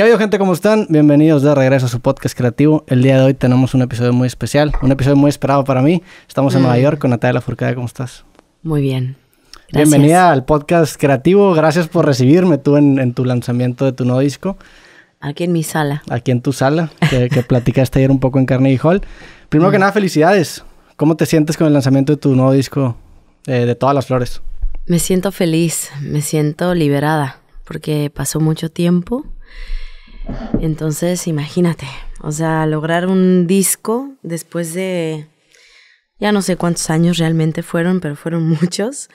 ¿Qué ha gente? ¿Cómo están? Bienvenidos de regreso a su podcast creativo. El día de hoy tenemos un episodio muy especial, un episodio muy esperado para mí. Estamos en Nueva mm. York con Natalia Furcada. ¿Cómo estás? Muy bien. Gracias. Bienvenida al podcast creativo. Gracias por recibirme tú en, tu lanzamiento de tu nuevo disco. Aquí en mi sala. Aquí en tu sala, que, platicaste ayer un poco en Carnegie Hall. Primero que mm. nada, felicidades. ¿Cómo te sientes con el lanzamiento de tu nuevo disco eh, de Todas las Flores? Me siento feliz, me siento liberada, porque pasó mucho tiempo entonces, imagínate, o sea, lograr un disco después de, ya no sé cuántos años realmente fueron, pero fueron muchos.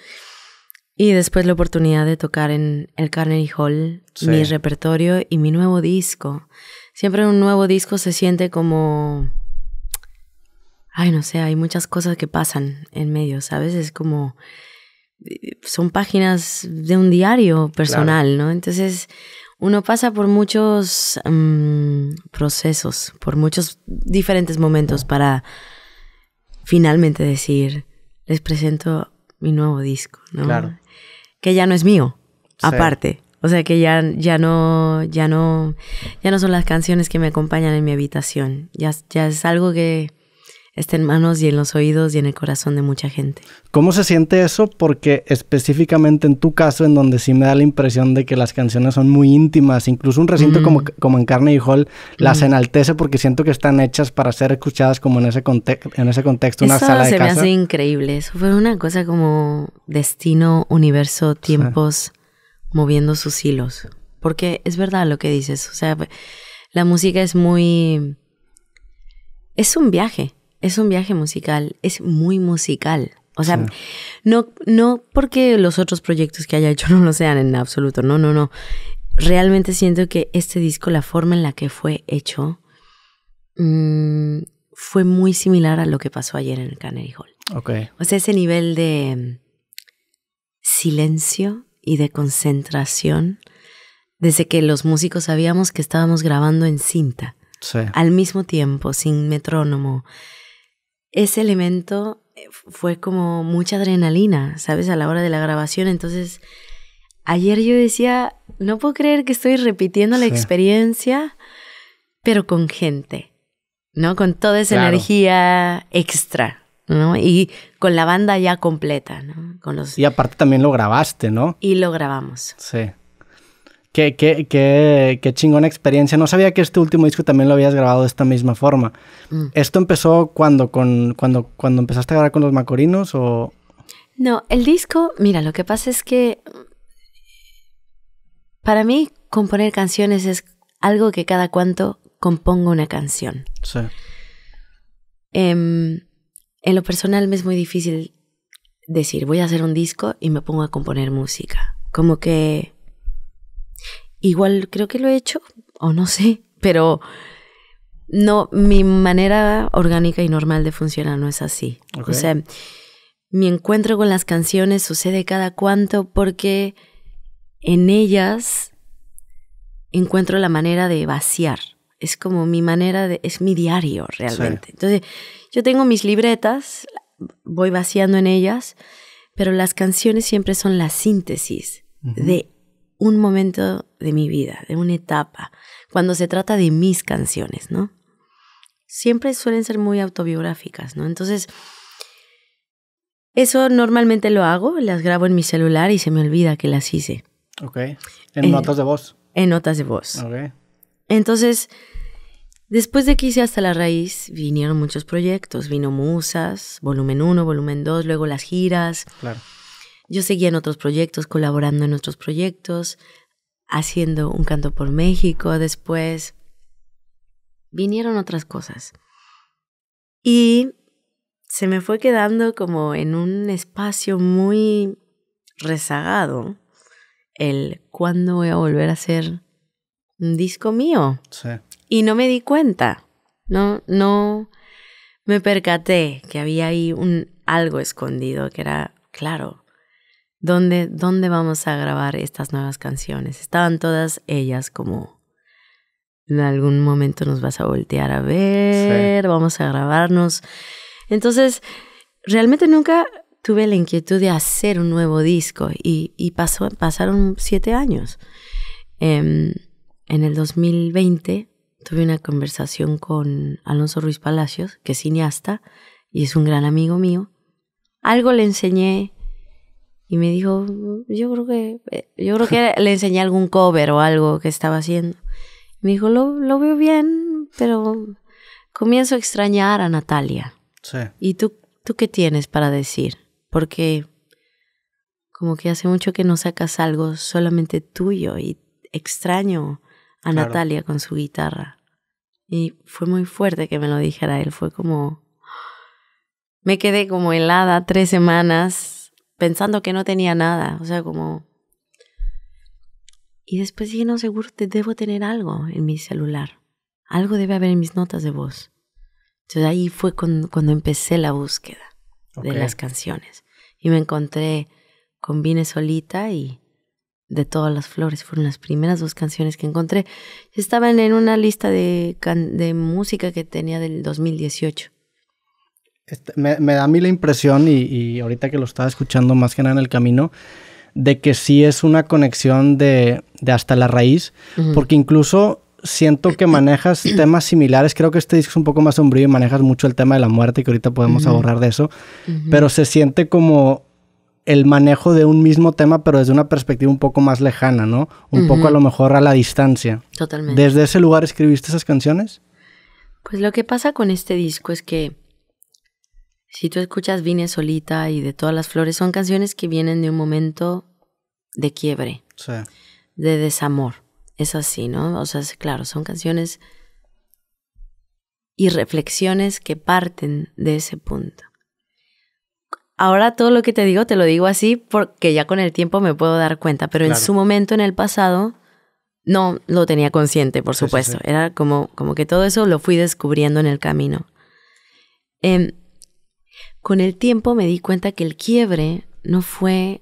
Y después la oportunidad de tocar en el Carnegie Hall mi repertorio y mi nuevo disco. Siempre un nuevo disco se siente como... Ay, no sé, hay muchas cosas que pasan en medio, ¿sabes? Es como... Eh, son páginas de un diario personal, ¿no? Entonces, uno pasa por muchos mm, procesos, por muchos diferentes momentos para finalmente decir, les presento mi nuevo disco, ¿no? Claro. Que ya no es mío, aparte. O sea que ya, ya no, ya no, ya no son las canciones que me acompañan en mi habitación. ya es algo que, está en manos y en los oídos y en el corazón de mucha gente. ¿Cómo se siente eso? Porque específicamente en tu caso, en donde sí me da la impresión de que las canciones son muy íntimas, incluso un recinto como, mm. como en Carne y Hall las mm. enaltece porque siento que están hechas para ser escuchadas como en ese, en ese contexto, una sala de se me hace increíble. Eso fue una cosa como destino, universo, tiempos moviendo sus hilos. Porque es verdad lo que dices, o sea, la música es muy... Es un viaje, es un viaje musical, es muy musical. O sea, no, no porque los otros proyectos que haya hecho no lo sean en absoluto, no, no, no. Realmente siento que este disco, la forma en la que fue hecho, mm, fue muy similar a lo que pasó ayer en el Canary Hall. O sea, ese nivel de mm, silencio y de concentración desde que los músicos sabíamos que estábamos grabando en cinta. Sí. Al mismo tiempo, sin metrónomo, ese elemento eh, fue como mucha adrenalina, ¿sabes? A la hora de la grabación. Entonces, ayer yo decía, no puedo creer que estoy repitiendo la experiencia, pero con gente, ¿no? Con toda esa energía extra. ¿no? Y con la banda ya completa, ¿no? Y aparte también lo grabaste, ¿no? Y lo grabamos. Sí. Qué, qué, qué, qué, chingona experiencia. No sabía que este último disco también lo habías grabado de esta misma forma. Mm. ¿Esto empezó cuando, con, cuando, cuando empezaste a grabar con los Macorinos o...? No, el disco, mira, lo que pasa es que mm, para mí componer canciones es algo que cada cuanto compongo una canción. Sí. Em, en lo personal me es muy difícil decir, voy a hacer un disco y me pongo a componer música. Como que Igual creo que lo he hecho, o no sé, pero no, mi manera orgánica y normal de funcionar no es así. O sea, mi encuentro con las canciones sucede cada cuanto porque en ellas encuentro la manera de vaciar. Es como mi manera de, es mi diario realmente. Entonces, yo tengo mis libretas, voy vaciando en ellas, pero las canciones siempre son la síntesis de un momento de mi vida, de una etapa, cuando se trata de mis canciones, ¿no? Siempre suelen ser muy autobiográficas, ¿no? Entonces, eso normalmente lo hago, las grabo en mi celular y se me olvida que las hice. Ok. En, eh, notas de voz. En notas de voz. Ok. Entonces, después de que hice Hasta la Raíz, vinieron muchos proyectos. Vino Musas, volumen 1, volumen 2, luego las giras. Claro. Yo seguía en otros proyectos, colaborando en otros proyectos, haciendo un canto por México después. Vinieron otras cosas. Y se me fue quedando como en un espacio muy rezagado el cuándo voy a volver a hacer un disco mío. Y no me di cuenta. No, no me percaté que había ahí un algo escondido que era, claro, ¿dónde, vamos a grabar estas nuevas canciones? Estaban todas ellas como, en algún momento nos vas a voltear a ver, vamos a grabarnos. Entonces, realmente nunca tuve la inquietud de hacer un nuevo disco y, pasaron siete años. Em, en el 2020 tuve una conversación con Alonso Ruiz Palacios, que es cineasta y es un gran amigo mío. Algo le enseñé y me dijo, yo creo que, eh, yo creo que le enseñé algún cover o algo que estaba haciendo. Me dijo, lo, veo bien, pero comienzo a extrañar a Natalia. Sí. ¿Y tú, tú qué tienes para decir? Porque como que hace mucho que no sacas algo solamente tuyo y extraño a Natalia con su guitarra. Y fue muy fuerte que me lo dijera él, fue como... Me quedé como helada tres semanas pensando que no tenía nada, o sea, como... Y después dije, no, seguro que debo tener algo en mi celular, algo debe haber en mis notas de voz. Entonces ahí fue cuando empecé la búsqueda de las canciones y me encontré con Vine Solita y de todas las flores. Fueron las primeras dos canciones que encontré. Estaban en una lista de música que tenía del 2018. Este, me, da a mí la impresión, y, ahorita que lo estaba escuchando más que nada en el camino, de que sí es una conexión de, hasta la raíz, porque incluso siento que manejas temas similares. Creo que este disco es un poco más sombrío y manejas mucho el tema de la muerte, que ahorita podemos ahorrar de eso. Pero se siente como el manejo de un mismo tema, pero desde una perspectiva un poco más lejana, ¿no? Un poco a lo mejor a la distancia. Totalmente. ¿Desde ese lugar escribiste esas canciones? Pues lo que pasa con este disco es que si tú escuchas Vine Solita y de todas las flores, son canciones que vienen de un momento de quiebre, de desamor. Es así, ¿no? O sea, claro, son canciones y reflexiones que parten de ese punto. Ahora todo lo que te digo te lo digo así porque ya con el tiempo me puedo dar cuenta, pero en su momento en el pasado no lo tenía consciente, por supuesto. Era como, como que todo eso lo fui descubriendo en el camino. Eh, con el tiempo me di cuenta que el quiebre no fue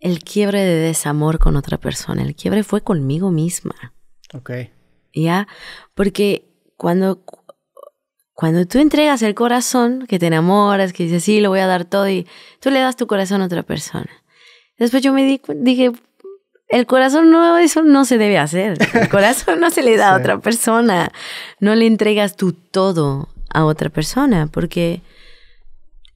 el quiebre de desamor con otra persona, el quiebre fue conmigo misma. Ok. ¿Ya? Porque cuando, cuando tú entregas el corazón, que te enamoras, que dices, sí, lo voy a dar todo, y tú le das tu corazón a otra persona. Después yo me di, dije, el corazón no, eso no se debe hacer. El corazón no se le da a otra persona. No le entregas tú todo a otra persona, porque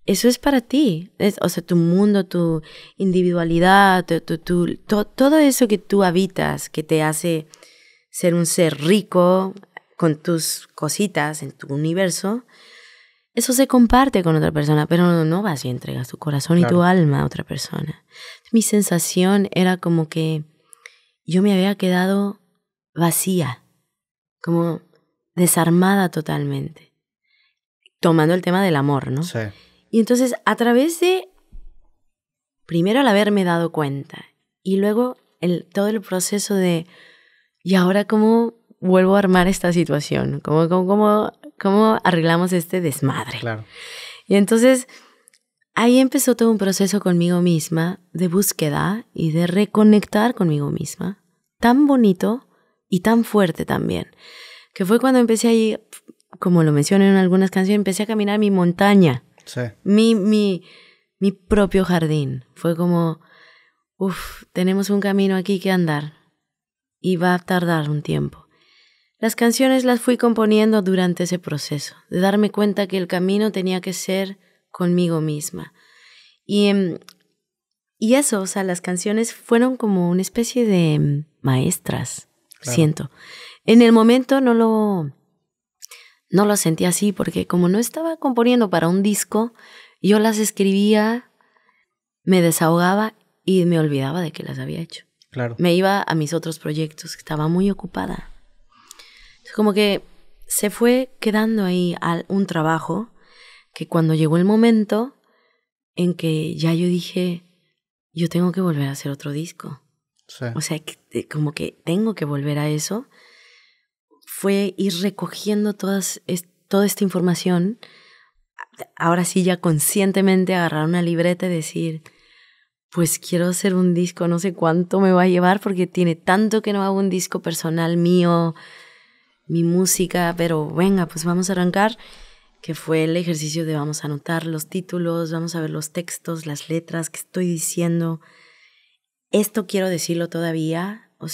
eso es para ti. Es, o sea, tu mundo, tu individualidad, todo eso que tú habitas, que te hace ser un ser rico con tus cositas en tu universo, eso se comparte con otra persona, pero no, no vas y entregas tu corazón y tu alma a otra persona. Mi sensación era como que yo me había quedado vacía, como desarmada totalmente tomando el tema del amor, ¿no? Sí. Y entonces a través de, primero al haberme dado cuenta y luego el, todo el proceso de, ¿y ahora cómo vuelvo a armar esta situación? ¿Cómo, cómo, cómo, arreglamos este desmadre? Claro. Y entonces ahí empezó todo un proceso conmigo misma de búsqueda y de reconectar conmigo misma, tan bonito y tan fuerte también, que fue cuando empecé a ir, como lo mencioné en algunas canciones, empecé a caminar mi montaña, mi, propio jardín. Fue como, uff, tenemos un camino aquí que andar y va a tardar un tiempo. Las canciones las fui componiendo durante ese proceso, de darme cuenta que el camino tenía que ser conmigo misma. Y, em, y eso, o sea, las canciones fueron como una especie de em, maestras, siento. En el momento no lo, no lo sentí así porque como no estaba componiendo para un disco, yo las escribía, me desahogaba y me olvidaba de que las había hecho. Claro. Me iba a mis otros proyectos, estaba muy ocupada. como que se fue quedando ahí un trabajo que cuando llegó el momento en que ya yo dije, yo tengo que volver a hacer otro disco. O sea, eh, como que tengo que volver a eso fue ir recogiendo todas, toda esta información, ahora sí ya conscientemente agarrar una libreta y decir, pues quiero hacer un disco, no sé cuánto me va a llevar porque tiene tanto que no hago un disco personal mío, mi música, pero venga, pues vamos a arrancar, que fue el ejercicio de vamos a anotar los títulos, vamos a ver los textos, las letras, qué estoy diciendo, esto quiero decirlo todavía, o,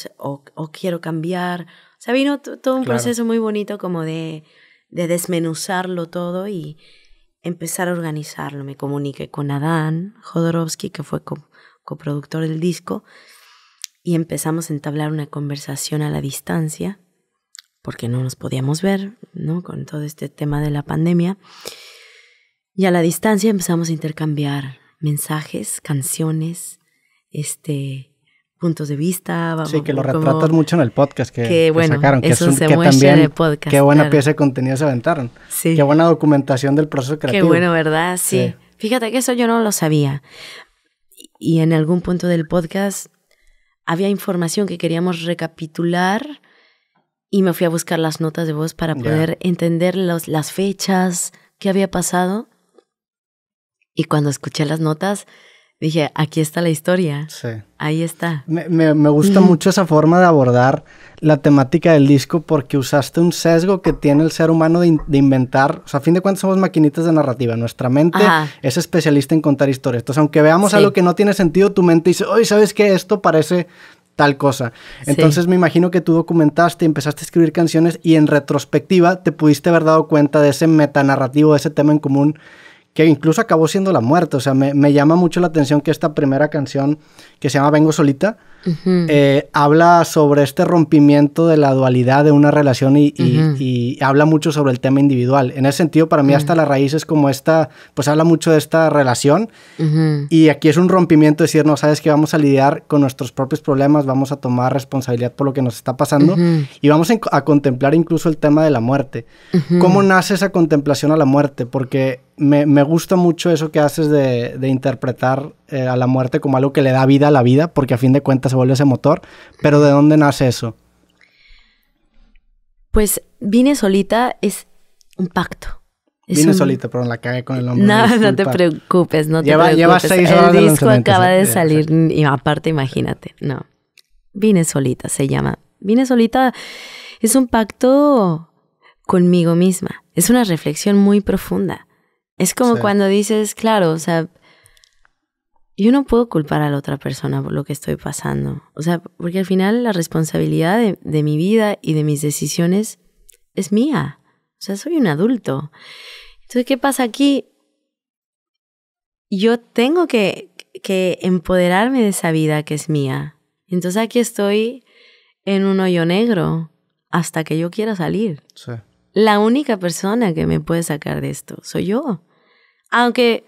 o quiero cambiar, o vino todo un proceso muy bonito como de, desmenuzarlo todo y empezar a organizarlo. Me comuniqué con Adán Jodorowsky, que fue coproductor del disco, y empezamos a entablar una conversación a la distancia, porque no nos podíamos ver, ¿no? Con todo este tema de la pandemia. Y a la distancia empezamos a intercambiar mensajes, canciones, este, puntos de vista. Vamos, sí, que lo retratas mucho en el podcast que, sacaron. Que es un, también, Qué buena pieza de contenido se aventaron. Qué buena documentación del proceso creativo. Qué bueno, ¿verdad? Sí. Fíjate que eso yo no lo sabía. Y en algún punto del podcast había información que queríamos recapitular y me fui a buscar las notas de voz para poder entender las fechas, qué había pasado. Y cuando escuché las notas, dije, aquí está la historia. Sí. Ahí está. Me, me, me gusta mucho esa forma de abordar la temática del disco porque usaste un sesgo que tiene el ser humano de, inventar. O sea, a fin de cuentas somos maquinitas de narrativa. Nuestra mente es especialista en contar historias. Entonces, aunque veamos algo que no tiene sentido, tu mente dice, oye, ¿sabes qué? Esto parece tal cosa. Entonces me imagino que tú documentaste, empezaste a escribir canciones y en retrospectiva te pudiste haber dado cuenta de ese metanarrativo, de ese tema en común que incluso acabó siendo la muerte. O sea, me, me llama mucho la atención que esta primera canción que se llama Vengo Solita, eh, habla sobre este rompimiento de la dualidad de una relación y, habla mucho sobre el tema individual. En ese sentido, para mí hasta la raíz es como esta, pues habla mucho de esta relación y aquí es un rompimiento decir, no, sabes que vamos a lidiar con nuestros propios problemas, vamos a tomar responsabilidad por lo que nos está pasando y vamos a, contemplar incluso el tema de la muerte. ¿Cómo nace esa contemplación a la muerte? Porque me, gusta mucho eso que haces de, de interpretar eh, a la muerte como algo que le da vida a la vida, porque a fin de cuentas se vuelve ese motor. Pero ¿de dónde nace eso? Pues vine solita es un pacto. vine solita, perdón, la cagué con el nombre. No, no te preocupes, no te preocupes. Lleva seis horas el disco acaba de salir, y aparte imagínate, no. Vine solita se llama. Vine solita es un pacto conmigo misma. Es una reflexión muy profunda. Es como cuando dices, claro, o sea, yo no puedo culpar a la otra persona por lo que estoy pasando. O sea, porque al final la responsabilidad de, mi vida y de mis decisiones es mía. O sea, soy un adulto. Entonces, ¿qué pasa aquí? Yo tengo que, que empoderarme de esa vida que es mía. Entonces aquí estoy en un hoyo negro hasta que yo quiera salir. La única persona que me puede sacar de esto soy yo. Aunque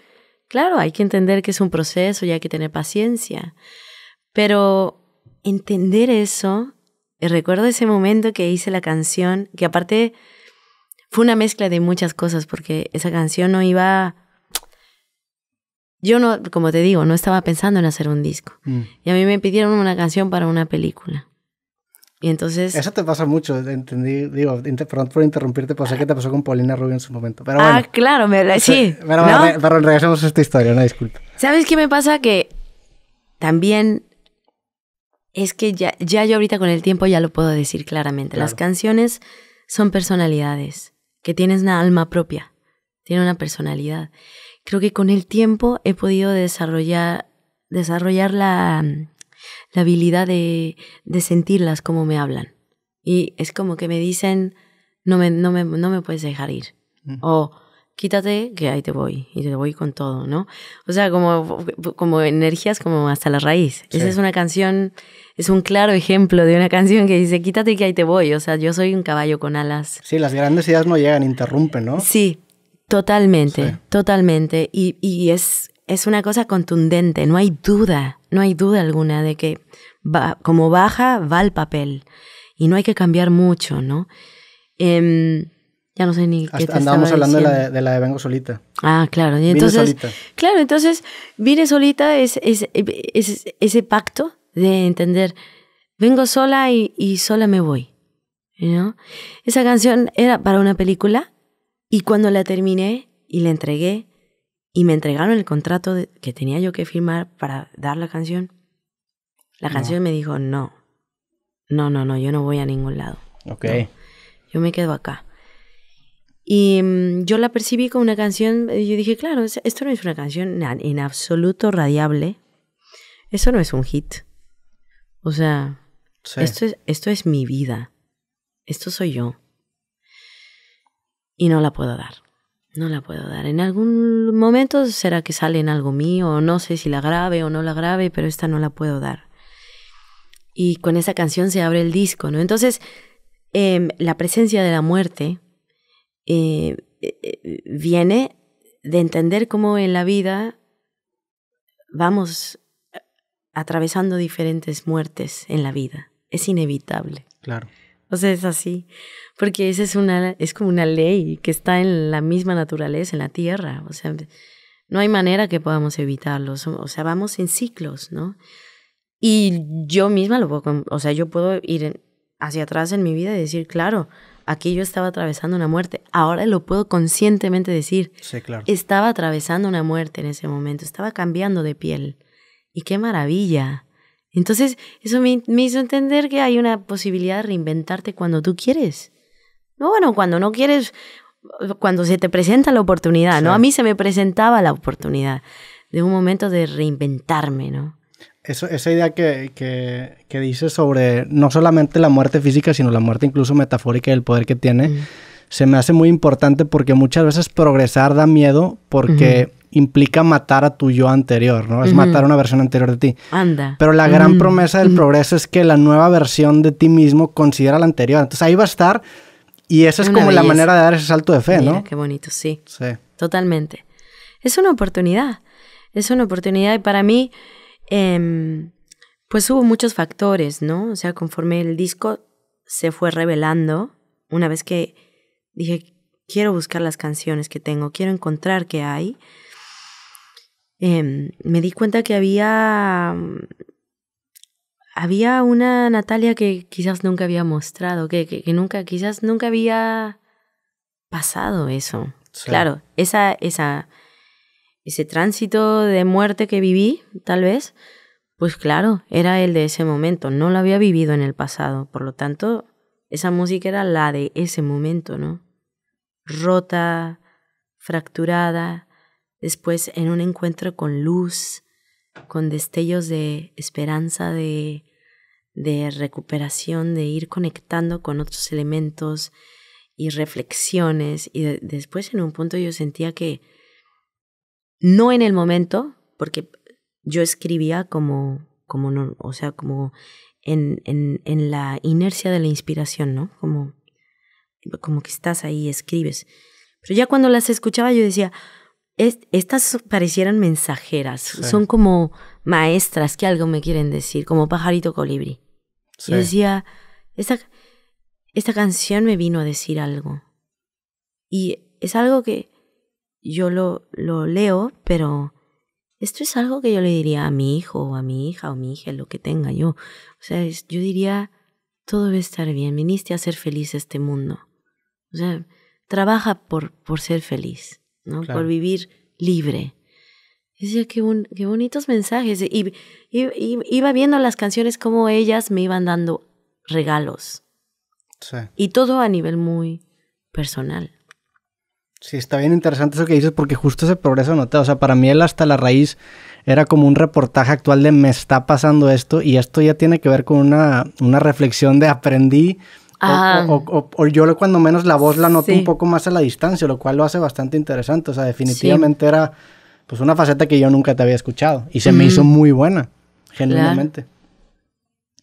Claro, hay que entender que es un proceso y hay que tener paciencia, pero entender eso, eh, recuerdo ese momento que hice la canción, que aparte fue una mezcla de muchas cosas, porque esa canción no iba... Yo no, como te digo, no estaba pensando en hacer un disco. Mm. Y a mí me pidieron una canción para una película. Y entonces... Eso te pasa mucho, entendí, digo, perdón por interrumpirte, pero sé qué te pasó con Paulina Rubio en su momento. Pero ah, claro, sí. Pero, regresemos a esta historia, una disculpa. ¿Sabes qué me pasa? Que también es que ya, ya yo ahorita con el tiempo ya lo puedo decir claramente. Las canciones son personalidades, que tienes una alma propia, tiene una personalidad. Creo que con el tiempo he podido desarrollar, desarrollar la la habilidad de, sentirlas como me hablan. Y es como que me dicen, no me, no me, puedes dejar ir. Mm. O quítate, que ahí te voy. Y te voy con todo, ¿no? O sea, como, como energías como hasta la raíz. Esa es una canción, es un claro ejemplo de una canción que dice, quítate que ahí te voy. O sea, yo soy un caballo con alas. Sí, las grandes ideas no llegan, interrumpen, ¿no? Sí, totalmente, totalmente. Y, y es es una cosa contundente, no hay duda, no hay duda alguna de que va, como baja va el papel y no hay que cambiar mucho, ¿no? Em, ya no sé ni qué te hablando de la, de Vengo Solita. Ah, claro. entonces, vine solita. Claro, entonces Vine Solita es, es, ese pacto de entender, vengo sola y, y sola me voy. ¿no? Esa canción era para una película y cuando la terminé y la entregué, y me entregaron el contrato que tenía yo que firmar para dar la canción. La canción me dijo, no, no, no, no, yo no voy a ningún lado. Ok. yo me quedo acá. Y mm, yo la percibí como una canción, eh, yo dije, claro, esto no es una canción en absoluto radiable, eso no es un hit. O sea, esto, es, esto es mi vida, esto soy yo. Y no la puedo dar. No la puedo dar. En algún momento será que sale en algo mío, no sé si la grave o no la grabe, pero esta no la puedo dar. Y con esa canción se abre el disco, ¿no? Entonces, eh, la presencia de la muerte eh, eh, eh, viene de entender cómo en la vida vamos atravesando diferentes muertes en la vida. Es inevitable. Claro. O sea, es así porque esa es una es como una ley que está en la misma naturaleza, en la tierra, o sea, no hay manera que podamos evitarlo, o sea, vamos en ciclos, ¿no? Y yo misma lo puedo, o sea, yo puedo ir hacia atrás en mi vida y decir, claro, aquí yo estaba atravesando una muerte, ahora lo puedo conscientemente decir. Sí, claro. Estaba atravesando una muerte en ese momento, estaba cambiando de piel. Y qué maravilla. Entonces, eso me, me hizo entender que hay una posibilidad de reinventarte cuando tú quieres no, bueno, cuando no quieres, cuando se te presenta la oportunidad, ¿no? A mí se me presentaba la oportunidad de un momento de reinventarme, ¿no? Eso, esa idea que, que, que, dices sobre no solamente la muerte física, sino la muerte incluso metafórica y el poder que tiene, se me hace muy importante porque muchas veces progresar da miedo porque... implica matar a tu yo anterior, ¿no? Es matar una versión anterior de ti. Anda. Pero la gran promesa del progreso es que la nueva versión de ti mismo considera la anterior. Entonces ahí va a estar y esa es, como la manera de dar ese salto de fe, Mira, ¿no? Qué bonito, sí. Sí. Totalmente. Es una oportunidad. Es una oportunidad y para mí, em, pues hubo muchos factores, ¿no? O sea, conforme el disco se fue revelando, una vez que dije, quiero buscar las canciones que tengo, quiero encontrar qué hay, em, me di cuenta que había había una Natalia que quizás nunca había mostrado, que, que, nunca, quizás nunca había pasado eso. Claro, esa, esa, ese tránsito de muerte que viví, tal vez, pues claro, era el de ese momento, no lo había vivido en el pasado, por lo tanto, esa música era la de ese momento, ¿no? Rota, fracturada, después en un encuentro con luz, con destellos de esperanza, de de recuperación, de ir conectando con otros elementos y reflexiones. Y después en un punto yo sentía que no en el momento, porque yo escribía como, como no, o sea, como en, en, la inercia de la inspiración, ¿no? Como, como que estás ahí, escribes. Pero ya cuando las escuchaba yo decía, estas parecieran mensajeras, son como maestras que algo me quieren decir, como pajarito colibrí. Y decía, esta, esta canción me vino a decir algo. Y es algo que yo lo, lo leo, pero esto es algo que yo le diría a mi hijo o a mi hija o mi hija, lo que tenga yo. O sea, yo diría, todo va estar bien, viniste a ser feliz este mundo. O sea, trabaja por, por ser feliz, ¿no? Por vivir libre decía, qué, bonitos mensajes. Y, iba viendo las canciones como ellas me iban dando regalos. Sí. Y todo a nivel muy personal. Sí, está bien interesante eso que dices porque justo ese progreso noté. O sea, para mí él hasta la raíz era como un reportaje actual de me está pasando esto y esto ya tiene que ver con una, una reflexión de aprendí. O, o, yo cuando menos la voz la noto un poco más a la distancia, lo cual lo hace bastante interesante. O sea, definitivamente era pues una faceta que yo nunca te había escuchado y se me hizo muy buena, genuinamente.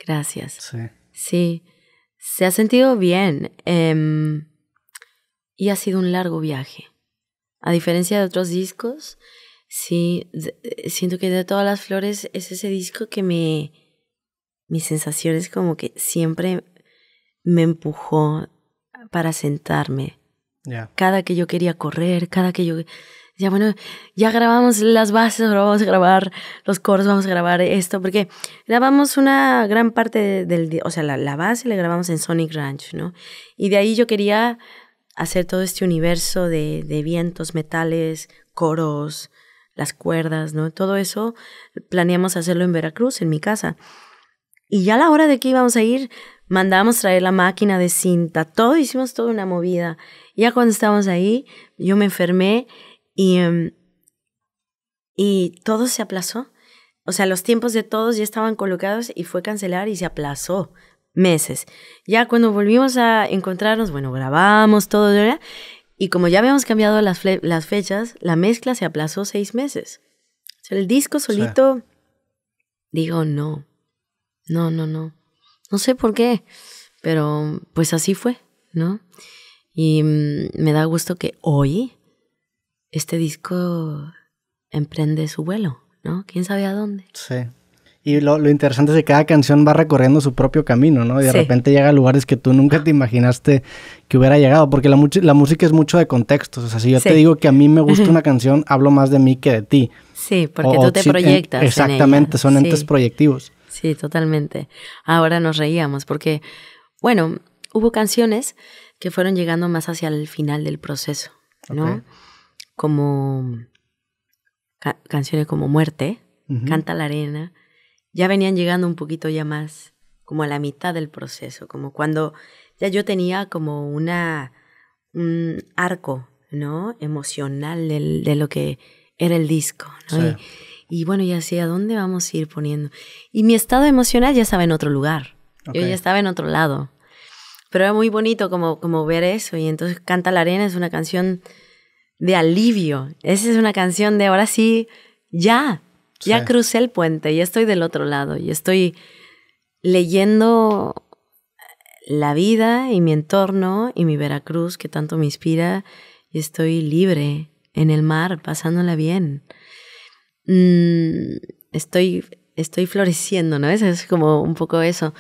Gracias. Sí. Sí, se ha sentido bien em, y ha sido un largo viaje. A diferencia de otros discos, sí, eh, siento que de todas las flores es ese disco que me... Mis sensaciones como que siempre me empujó para sentarme. Ya. Cada que yo quería correr, cada que yo ya bueno, ya grabamos las bases, ahora vamos a grabar los coros, vamos a grabar esto, porque grabamos una gran parte del, o sea, la, base la grabamos en Sonic Ranch, ¿no? Y de ahí yo quería hacer todo este universo de, vientos, metales, coros, las cuerdas, ¿no? Todo eso planeamos hacerlo en Veracruz, en mi casa. Y ya a la hora de que íbamos a ir, mandamos traer la máquina de cinta, todo, hicimos toda una movida. Ya cuando estábamos ahí, yo me enfermé y, em, y todo se aplazó. O sea, los tiempos de todos ya estaban colocados y fue cancelar y se aplazó meses. Ya cuando volvimos a encontrarnos, bueno, grabamos todo, ¿verdad? y como ya habíamos cambiado las, fechas, la mezcla se aplazó seis meses. O sea, el disco solito, digo, no, no, no, no. No sé por qué, pero pues así fue, ¿no? Y mm, me da gusto que hoy este disco emprende su vuelo, ¿no? ¿Quién sabe a dónde? Sí. Y lo, interesante es que cada canción va recorriendo su propio camino, ¿no? Y de repente llega a lugares que tú nunca te imaginaste que hubiera llegado, porque la, música es mucho de contextos. O sea, si yo te digo que a mí me gusta una canción, hablo más de mí que de ti. Sí, porque tú te proyectas. exactamente, son entes proyectivos. Sí, totalmente. Ahora nos reíamos porque, bueno, hubo canciones que fueron llegando más hacia el final del proceso, ¿no? como canciones como Muerte, Canta la Arena, ya venían llegando un poquito ya más como a la mitad del proceso, como cuando ya yo tenía como una, un arco ¿no? emocional de lo que era el disco. ¿no? Y, bueno, ya sé, ¿a dónde vamos a ir poniendo? Y mi estado emocional ya estaba en otro lugar, yo ya estaba en otro lado. Pero era muy bonito como, como ver eso. Y entonces Canta la Arena es una canción de alivio. Esa es una canción de ahora sí, ya, ya crucé el puente, ya estoy del otro lado, y estoy leyendo la vida y mi entorno y mi Veracruz que tanto me inspira, y estoy libre en el mar, pasándola bien. Mm, estoy, estoy floreciendo, ¿no? Eso es como un poco eso.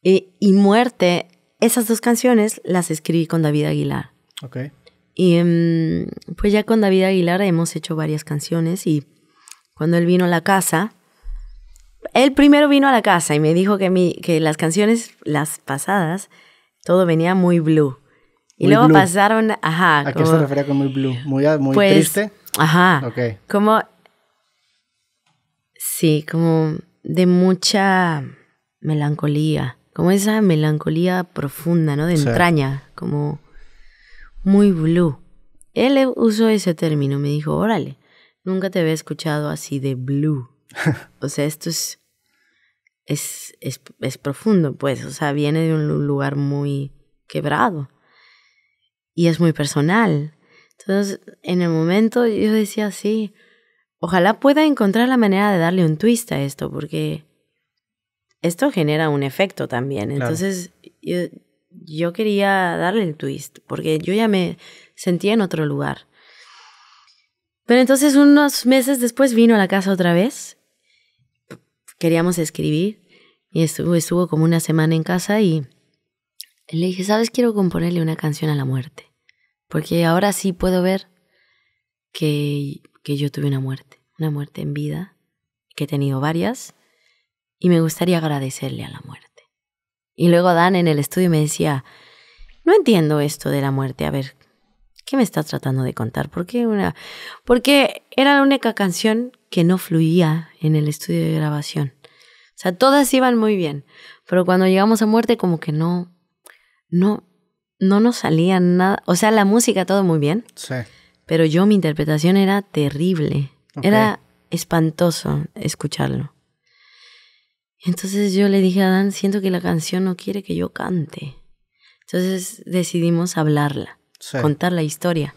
Y, Muerte, esas dos canciones las escribí con David Aguilar. Okay. Y em, pues ya con David Aguilar hemos hecho varias canciones y cuando él vino a la casa, él primero vino a la casa y me dijo que, que las canciones, las pasadas, todo venía muy blue. Y luego pasaron, ajá. ¿A qué se refería con muy blue? ¿Muy, pues, triste? Ajá. Ok. Como, sí, como de mucha melancolía, como esa melancolía profunda, ¿no? De entraña, como muy blue. Él e-, usó ese término, me dijo, órale, nunca te había escuchado así de blue. o sea, esto es, es, profundo, pues, o sea, viene de un lugar muy quebrado y es muy personal. Entonces, en el momento yo decía, sí, ojalá pueda encontrar la manera de darle un twist a esto, porque esto genera un efecto también. Entonces, yo yo quería darle el twist, porque yo ya me sentía en otro lugar. Pero entonces unos meses después vino a la casa otra vez, queríamos escribir, y estuvo, como una semana en casa y le dije, ¿sabes? Quiero componerle una canción a la muerte, porque ahora sí puedo ver que yo tuve una muerte, una muerte en vida, que he tenido varias, y me gustaría agradecerle a la muerte. Y luego Dan en el estudio me decía, no entiendo esto de la muerte, a ver, ¿qué me estás tratando de contar? ¿Por una...? Porque era la única canción que no fluía en el estudio de grabación. O sea, todas iban muy bien, pero cuando llegamos a muerte como que no, no, no nos salía nada. O sea, la música todo muy bien. Sí. Pero yo mi interpretación era terrible. Era espantoso escucharlo. Entonces yo le dije a Dan, siento que la canción no quiere que yo cante. Entonces decidimos hablarla, contar la historia.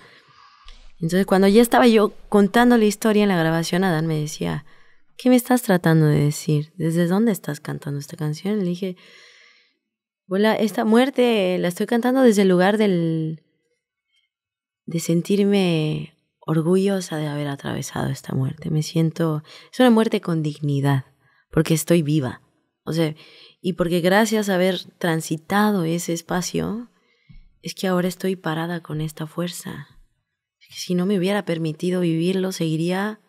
Entonces cuando ya estaba yo contando la historia en la grabación, Adán me decía, ¿qué me estás tratando de decir? ¿Desde dónde estás cantando esta canción? Le dije, Hola, esta muerte la estoy cantando desde el lugar del, de sentirme orgullosa de haber atravesado esta muerte. Me siento, es una muerte con dignidad porque estoy viva. O sea, y porque gracias a haber transitado ese espacio, es que ahora estoy parada con esta fuerza. Si no me hubiera permitido vivirlo, seguiría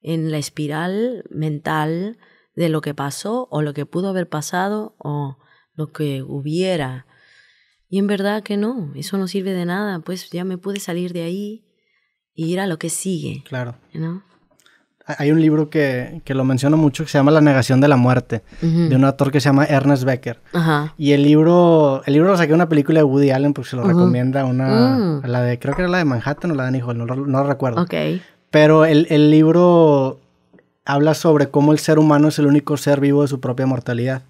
en la espiral mental de lo que pasó o lo que pudo haber pasado o lo que hubiera. Y en verdad que no, eso no sirve de nada, pues ya me pude salir de ahí y ir a lo que sigue. Claro. ¿no? hay un libro que, lo menciono mucho que se llama La negación de la muerte, de un actor que se llama Ernest Becker. Y el libro, el libro lo saqué una película de Woody Allen porque se lo recomienda una, mm. la de, creo que era la de Manhattan o la de Nihol, no, recuerdo. Pero el libro habla sobre cómo el ser humano es el único ser vivo de su propia mortalidad.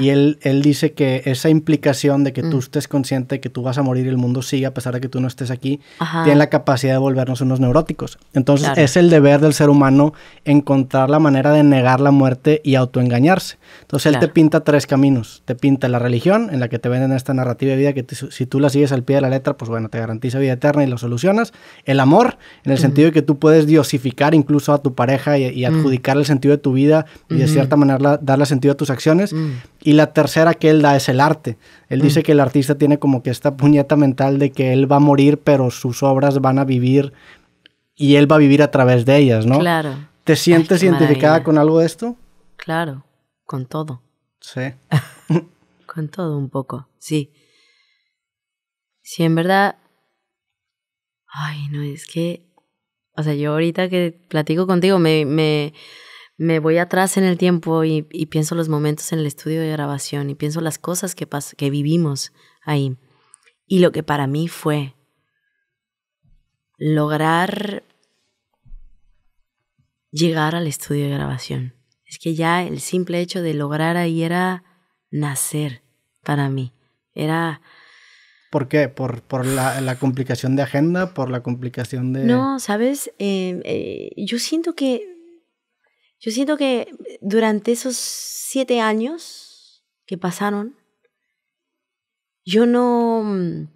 Y él, él dice que esa implicación de que tú mm. estés consciente que tú vas a morir y el mundo sigue a pesar de que tú no estés aquí, tiene la capacidad de volvernos unos neuróticos. Entonces es el deber del ser humano encontrar la manera de negar la muerte y autoengañarse. Entonces él te pinta tres caminos. Te pinta la religión, en la que te venden esta narrativa de vida que si tú la sigues al pie de la letra, pues bueno, te garantiza vida eterna y lo solucionas. El amor, en el sentido de que tú puedes diosificar incluso a tu pareja y, mm. adjudicar el sentido de tu vida y de cierta manera darle sentido a tus acciones. Mm. Y la tercera que él da es el arte. Él mm. dice que el artista tiene como que esta puñeta mental de que él va a morir, pero sus obras van a vivir y él va a vivir a través de ellas, ¿no? Claro. ¿Te sientes identificada con algo de esto? Claro, con todo. Sí. con todo un poco, sí. Sí, en verdad. Ay, no, es que. O sea, yo ahorita que platico contigo me me voy atrás en el tiempo y, pienso los momentos en el estudio de grabación y pienso las cosas que, que vivimos ahí. Y lo que para mí fue lograr llegar al estudio de grabación. Es que ya el simple hecho de lograr ahí era nacer para mí. Era... ¿Por qué? ¿Por, por la, complicación de agenda? ¿Por la complicación de...? No, sabes, eh, eh, yo siento que yo siento que durante esos siete años que pasaron, yo no... Mm,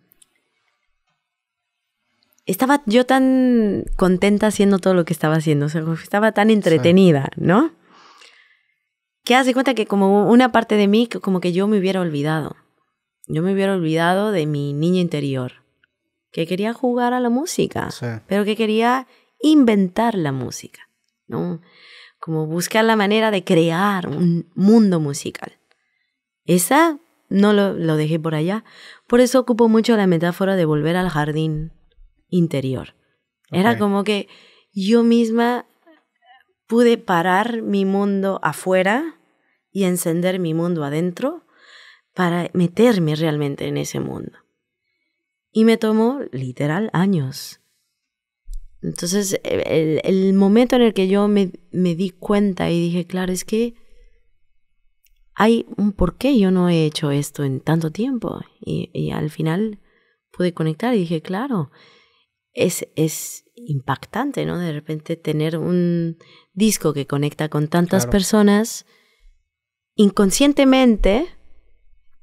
estaba yo tan contenta haciendo todo lo que estaba haciendo, o sea, estaba tan entretenida, ¿no? Que hace cuenta que como una parte de mí, como que yo me hubiera olvidado. Yo me hubiera olvidado de mi niña interior, que quería jugar a la música, pero que quería inventar la música, ¿no? como buscar la manera de crear un mundo musical. Esa no lo, dejé por allá. Por eso ocupo mucho la metáfora de volver al jardín interior. Era como que yo misma pude parar mi mundo afuera y encender mi mundo adentro para meterme realmente en ese mundo. Y me tomó literal años. Entonces, e, el, momento en el que yo me, di cuenta y dije, claro, es que hay un por qué yo no he hecho esto en tanto tiempo. Y, al final pude conectar y dije, claro, es, impactante, ¿no? De repente tener un disco que conecta con tantas personas inconscientemente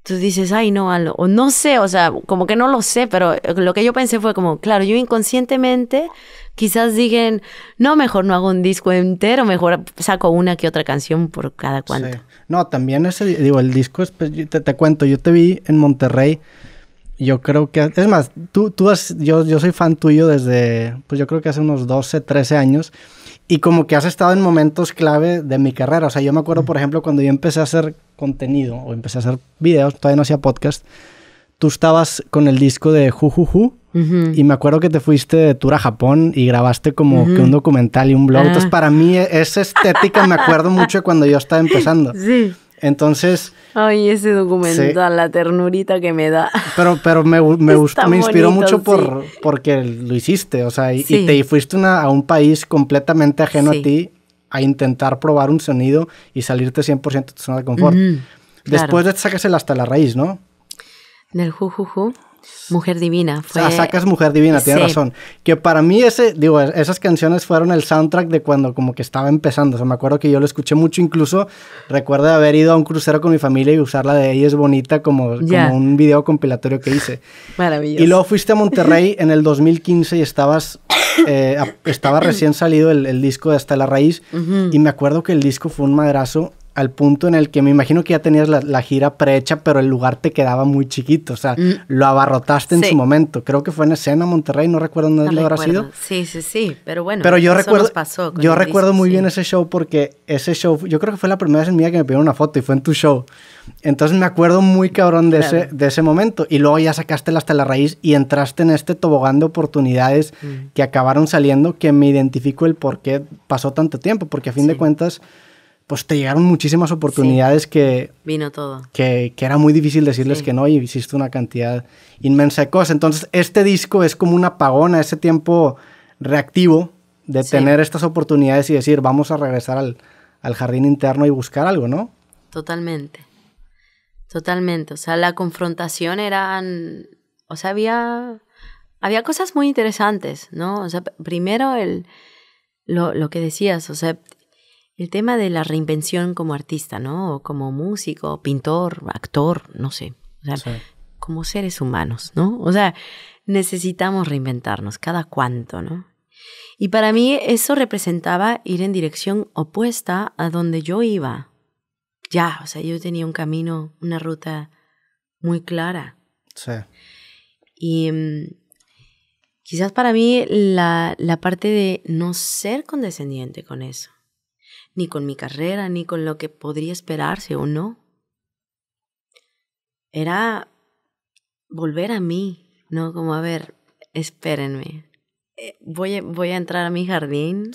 tú dices, ay, no, O no sé, o sea, como que no lo sé, pero lo que yo pensé fue como, claro, yo inconscientemente quizás digan, no, mejor no hago un disco entero, mejor saco una que otra canción por cada cuanto. Sí. No, también ese, digo, el disco, pues, te, te, cuento, yo te vi en Monterrey. Yo creo que, es más, tú, tú yo, yo soy fan tuyo desde, pues yo creo que hace unos 12, 13 años y como que has estado en momentos clave de mi carrera. O sea, yo me acuerdo, por ejemplo, cuando yo empecé a hacer contenido o empecé a hacer videos, todavía no hacía podcast, tú estabas con el disco de Jujuju. Y me acuerdo que te fuiste de tour a Japón y grabaste como que un documental y un blog. Entonces, ah. para mí, esa estética me acuerdo mucho cuando yo estaba empezando. Sí. Entonces. Ay, ese documento, la ternurita que me da. Pero, pero me, me gustó, me inspiró mucho por, porque lo hiciste, o sea, y, te fuiste a un país completamente ajeno a ti a intentar probar un sonido y salirte 100% de tu zona de confort. Después de el hasta la raíz, ¿no? En el Mujer Divina. Fue... Ah, sacas Mujer Divina, tienes razón. Que para mí ese, digo, esas canciones fueron el soundtrack de cuando como que estaba empezando. O sea, me acuerdo que yo lo escuché mucho, incluso recuerdo haber ido a un crucero con mi familia y usarla de Ella es Bonita como, como un video compilatorio que hice. Maravilloso. Y luego fuiste a Monterrey en el 2015 y estabas eh, estaba recién salido el, disco de Hasta la Raíz y me acuerdo que el disco fue un madrazo al punto en el que me imagino que ya tenías la, gira prehecha, pero el lugar te quedaba muy chiquito, o sea, mm. lo abarrotaste en su momento. Creo que fue en escena Monterrey, no recuerdo dónde no habrá sido. Sí, sí, sí, pero bueno, pero yo eso recuerdo, nos pasó yo recuerdo muy bien ese show porque ese show, yo creo que fue la primera vez en mi vida que me pidieron una foto y fue en tu show. Entonces me acuerdo muy cabrón de, ese, de ese momento. Y luego ya sacaste hasta la raíz y entraste en este tobogán de oportunidades mm. que acabaron saliendo, que me identifico el por qué pasó tanto tiempo, porque a fin de cuentas, pues te llegaron muchísimas oportunidades que... Vino todo. Que, que, era muy difícil decirles que no y hiciste una cantidad inmensa de cosas. Entonces este disco es como una apagón ese tiempo reactivo de tener estas oportunidades y decir, vamos a regresar al, al jardín interno y buscar algo, ¿no? Totalmente. Totalmente. O sea, la confrontación eran. O sea, había. cosas muy interesantes, ¿no? O sea, primero el. Lo, que decías, o sea, el tema de la reinvención como artista, ¿no? O como músico, pintor, actor, no sé. O sea, como seres humanos, ¿no? O sea, necesitamos reinventarnos, cada cuanto, ¿no? Y para mí eso representaba ir en dirección opuesta a donde yo iba ya, o sea, yo tenía un camino, una ruta muy clara. Sí. Y mm, quizás para mí la, parte de no ser condescendiente con eso, ni con mi carrera, ni con lo que podría esperarse o no, era volver a mí, ¿no? Como, a ver, espérenme, eh, voy a, voy a entrar a mi jardín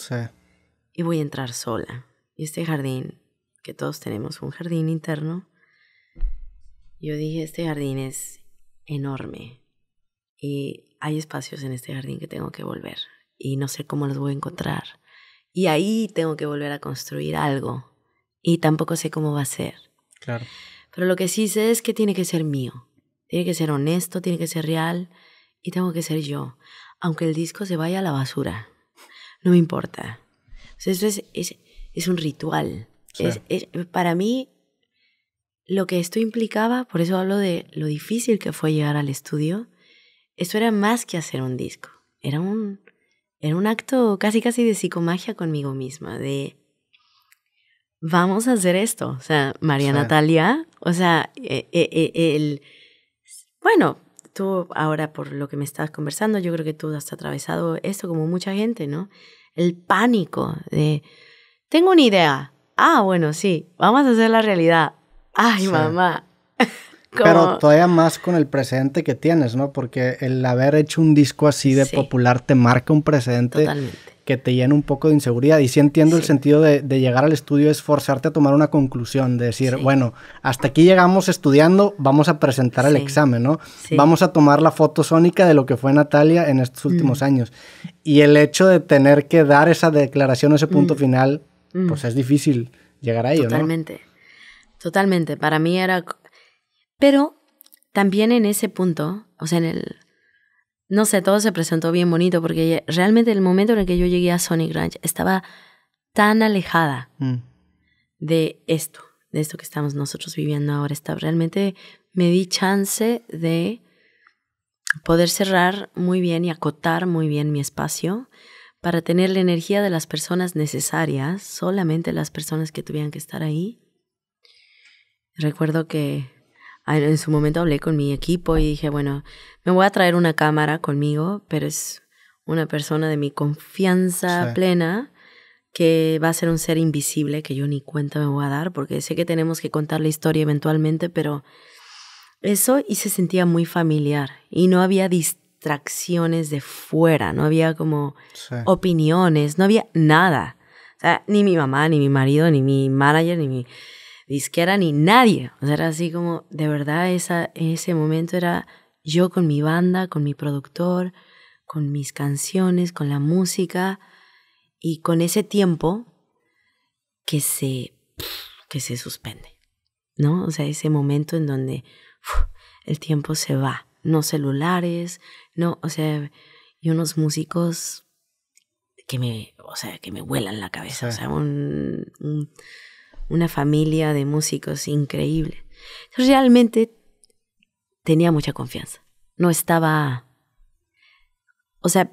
y voy a entrar sola. Y este jardín que todos tenemos un jardín interno, yo dije, este jardín es enorme y hay espacios en este jardín que tengo que volver y no sé cómo los voy a encontrar. Y ahí tengo que volver a construir algo y tampoco sé cómo va a ser. Claro. Pero lo que sí sé es que tiene que ser mío, tiene que ser honesto, tiene que ser real y tengo que ser yo. Aunque el disco se vaya a la basura, no me importa. O eso es un ritual para mí, lo que esto implicaba, por eso hablo de lo difícil que fue llegar al estudio, esto era más que hacer un disco. Era un, era un acto casi casi de psicomagia conmigo misma, de vamos a hacer esto. O sea, María Natalia, o sea, e, e, e, el, bueno, tú ahora por lo que me estás conversando, yo creo que tú has atravesado esto como mucha gente, ¿no? El pánico de, tengo una idea, ah, bueno, sí, vamos a hacer la realidad. Ay, mamá. Pero todavía más con el presente que tienes, ¿no? Porque el haber hecho un disco así de popular te marca un precedente que te llena un poco de inseguridad. Y sí entiendo el sentido de, llegar al estudio es forzarte a tomar una conclusión, de decir, bueno, hasta aquí llegamos estudiando, vamos a presentar el examen, ¿no? Vamos a tomar la foto sónica de lo que fue Natalia en estos mm. últimos años. Y el hecho de tener que dar esa declaración, ese punto mm. final, Mm. pues es difícil llegar a ello, Totalmente. ¿no? Totalmente. Para mí era. Pero también en ese punto, o sea, en el. No sé, todo se presentó bien bonito porque realmente el momento en el que yo llegué a Sonic Ranch estaba tan alejada mm. de esto, de esto que estamos nosotros viviendo ahora. Estaba, realmente me di chance de poder cerrar muy bien y acotar muy bien mi espacio para tener la energía de las personas necesarias, solamente las personas que tuvieran que estar ahí. Recuerdo que en su momento hablé con mi equipo y dije, bueno, me voy a traer una cámara conmigo, pero es una persona de mi confianza plena que va a ser un ser invisible que yo ni cuenta me voy a dar porque sé que tenemos que contar la historia eventualmente, pero eso y se sentía muy familiar y no había distancia distracciones de fuera, no había como opiniones, no había nada. ni mi mamá, ni mi marido, ni mi manager, ni mi disquera, ni nadie. O sea, era así como, de verdad, esa, ese momento era yo con mi banda, con mi productor, con mis canciones, con la música y con ese tiempo que se, que se suspende, ¿no? O sea, ese momento en donde el tiempo se va, no celulares, no, o sea, y unos músicos que me, o sea, que me vuelan la cabeza. O sea, una familia de músicos increíble. Realmente tenía mucha confianza. No estaba, o sea,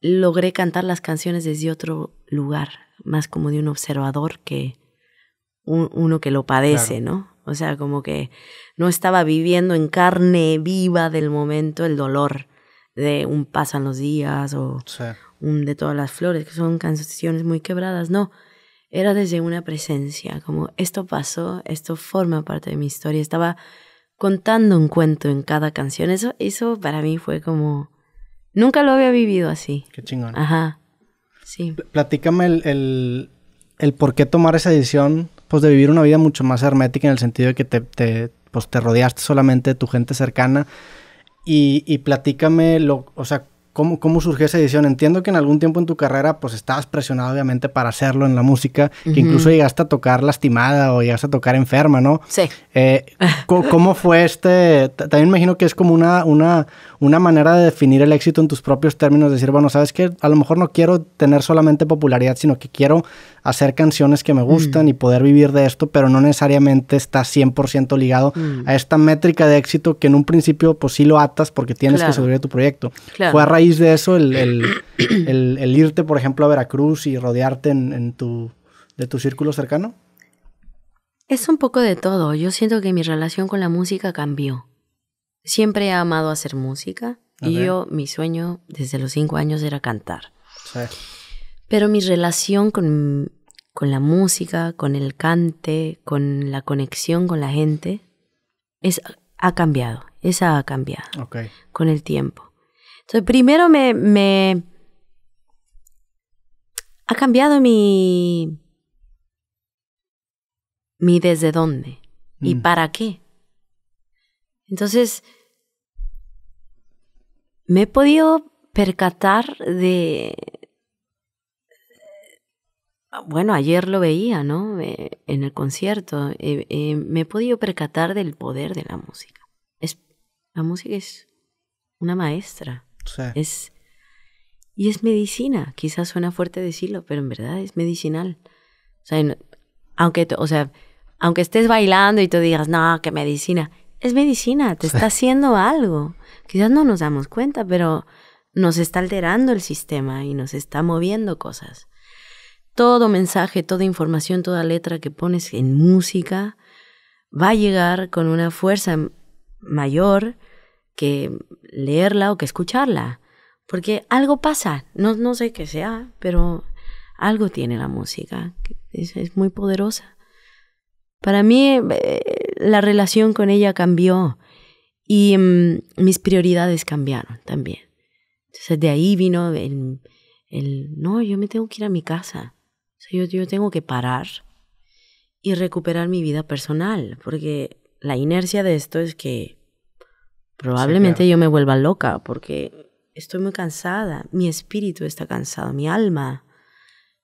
logré cantar las canciones desde otro lugar, más como de un observador que uno que lo padece, ¿no? O sea, como que no estaba viviendo en carne viva del momento el dolor de un pasan los días o un de todas las flores, que son canciones muy quebradas, no. Era desde una presencia, como esto pasó, esto forma parte de mi historia. Estaba contando un cuento en cada canción. Eso, eso para mí fue como. Nunca lo había vivido así. Qué chingón. Ajá. Sí. platícame el, el, por qué tomar esa decisión, pues de vivir una vida mucho más hermética en el sentido de que te, te, pues, te rodeaste solamente de tu gente cercana y, y platícame, lo, o sea, ¿Cómo, ¿Cómo surgió esa decisión? Entiendo que en algún tiempo en tu carrera pues estabas presionado obviamente para hacerlo en la música, que incluso llegaste a tocar lastimada o llegaste a tocar enferma, ¿no? Sí. Eh, ¿Cómo fue este? También imagino que es como una, una, una manera de definir el éxito en tus propios términos, decir, bueno, sabes que a lo mejor no quiero tener solamente popularidad, sino que quiero hacer canciones que me mm. gustan y poder vivir de esto, pero no necesariamente está 100% ligado mm. a esta métrica de éxito que en un principio pues sí lo atas porque tienes que subir tu proyecto. Claro. Fue a raíz de eso el, irte, por ejemplo, a Veracruz y rodearte en, tu, de tu círculo cercano? Es un poco de todo. Yo siento que mi relación con la música cambió. Siempre he amado hacer música y yo, mi sueño desde los cinco años era cantar. Pero mi relación con, con la música, con el cante, con la conexión con la gente, es, ha cambiado. Esa ha cambiado con el tiempo. Entonces, primero me, ha cambiado mi, mi desde dónde y mm. para qué. Entonces, me he podido percatar de... Bueno, ayer lo veía, ¿no? Eh, en el concierto. Eh, eh, me he podido percatar del poder de la música. Es, la música es una maestra. Es, y es medicina. Quizás suena fuerte decirlo, pero en verdad es medicinal. aunque, o sea, aunque estés bailando y tú digas, no, qué medicina, es medicina, te está haciendo algo. Quizás no nos damos cuenta, pero nos está alterando el sistema y nos está moviendo cosas. Todo mensaje, toda información, toda letra que pones en música va a llegar con una fuerza mayor que leerla o que escucharla, porque algo pasa, no, no sé qué sea, pero algo tiene la música, es, muy poderosa. Para mí eh, la relación con ella cambió y mm, mis prioridades cambiaron también. Entonces de ahí vino el, no, yo me tengo que ir a mi casa, yo, yo tengo que parar y recuperar mi vida personal, porque la inercia de esto es que Probablemente yo me vuelva loca porque estoy muy cansada, mi espíritu está cansado, mi alma,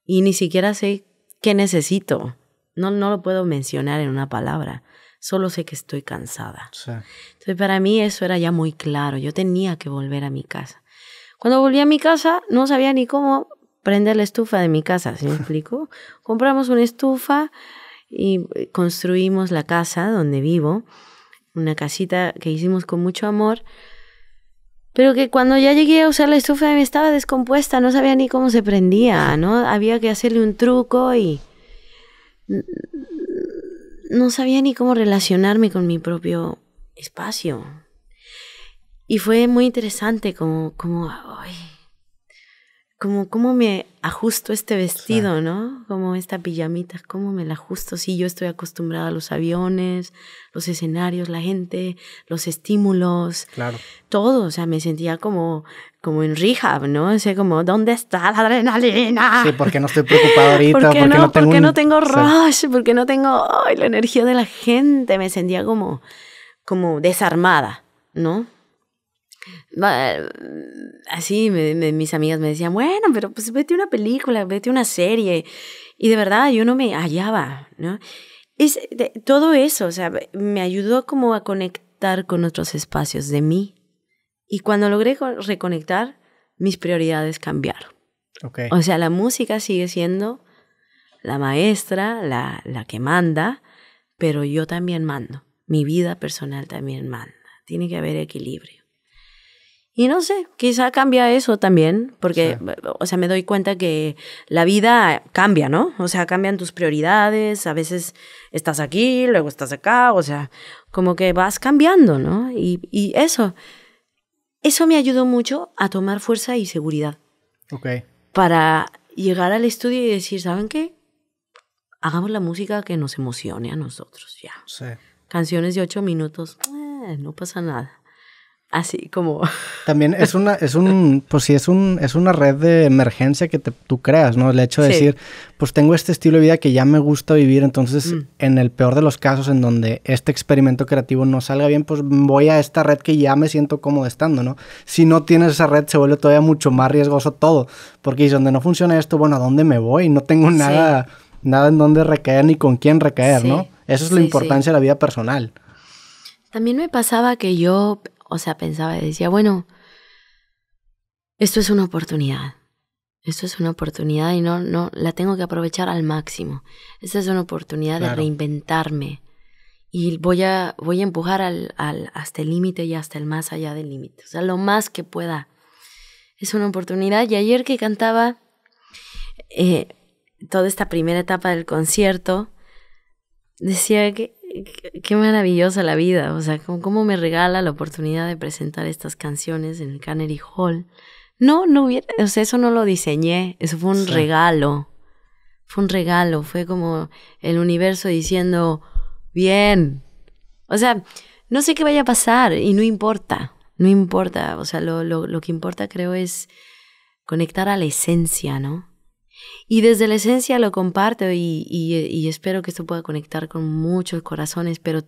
y ni siquiera sé qué necesito. No, no lo puedo mencionar en una palabra, solo sé que estoy cansada. Entonces para mí eso era ya muy claro, yo tenía que volver a mi casa. Cuando volví a mi casa no sabía ni cómo prender la estufa de mi casa, ¿se ¿sí me explico? Compramos una estufa y eh, construimos la casa donde vivo una casita que hicimos con mucho amor, pero que cuando ya llegué a usar la estufa me estaba descompuesta, no sabía ni cómo se prendía, ¿no? Había que hacerle un truco y no sabía ni cómo relacionarme con mi propio espacio. Y fue muy interesante como, como como cómo me ajusto este vestido, ¿no? Como esta pijamita, cómo me la ajusto si sí, yo estoy acostumbrada a los aviones, los escenarios, la gente, los estímulos, claro. todo, o sea, me sentía como como en rehab, ¿no? O sea, como ¿dónde está la adrenalina? Sí, porque no estoy preocupada ahorita, ¿Por qué porque no, tengo porque no tengo rush, porque no tengo la energía de la gente, me sentía como como desarmada, ¿no? así mis amigas me decían, bueno, pero pues vete una película, vete una serie. Y de verdad yo no me hallaba, ¿no? Es todo eso, o sea, me ayudó como a conectar con otros espacios de mí. Y cuando logré reconectar, mis prioridades cambiaron. O sea, la música sigue siendo la maestra, la, la que manda, pero yo también mando. Mi vida personal también manda. Tiene que haber equilibrio. Y no sé, quizá cambia eso también, porque, eh, o sea, me doy cuenta que la vida cambia, ¿no? O sea, cambian tus prioridades, a veces estás aquí, luego estás acá, o sea, como que vas cambiando, ¿no? Y, y eso, eso me ayudó mucho a tomar fuerza y seguridad. Ok. Para llegar al estudio y decir, ¿saben qué? Hagamos la música que nos emocione a nosotros, ya. Sí. Canciones de ocho minutos, eh, no pasa nada así como... También es una, es un, pues sí, es un, es una red de emergencia que tú creas, ¿no? El hecho de decir, pues tengo este estilo de vida que ya me gusta vivir, entonces mm. en el peor de los casos en donde este experimento creativo no salga bien, pues voy a esta red que ya me siento cómodo estando, ¿no? Si no tienes esa red se vuelve todavía mucho más riesgoso todo, porque si donde no funciona esto, bueno, ¿a dónde me voy? No tengo nada, nada en dónde recaer ni con quién recaer, ¿no? Eso es la importancia de la vida personal. También me pasaba que yo o sea, pensaba y decía, bueno, esto es una oportunidad. Esto es una oportunidad y no, no la tengo que aprovechar al máximo. Esta es una oportunidad de reinventarme. Y voy a, voy a empujar hasta el límite y hasta el más allá del límite. O sea, lo más que pueda. Es una oportunidad. Y ayer que cantaba eh, toda esta primera etapa del concierto, decía que qué maravillosa la vida, o sea, cómo me regala la oportunidad de presentar estas canciones en el Canary Hall. No, no hubiera, o sea, eso no lo diseñé, eso fue un regalo. Fue un regalo, fue como el universo diciendo, bien. O sea, no sé qué vaya a pasar y no importa, no importa, o sea, lo que importa creo es conectar a la esencia, ¿no? Y desde la esencia lo comparto y, y, espero que esto pueda conectar con muchos corazones, pero,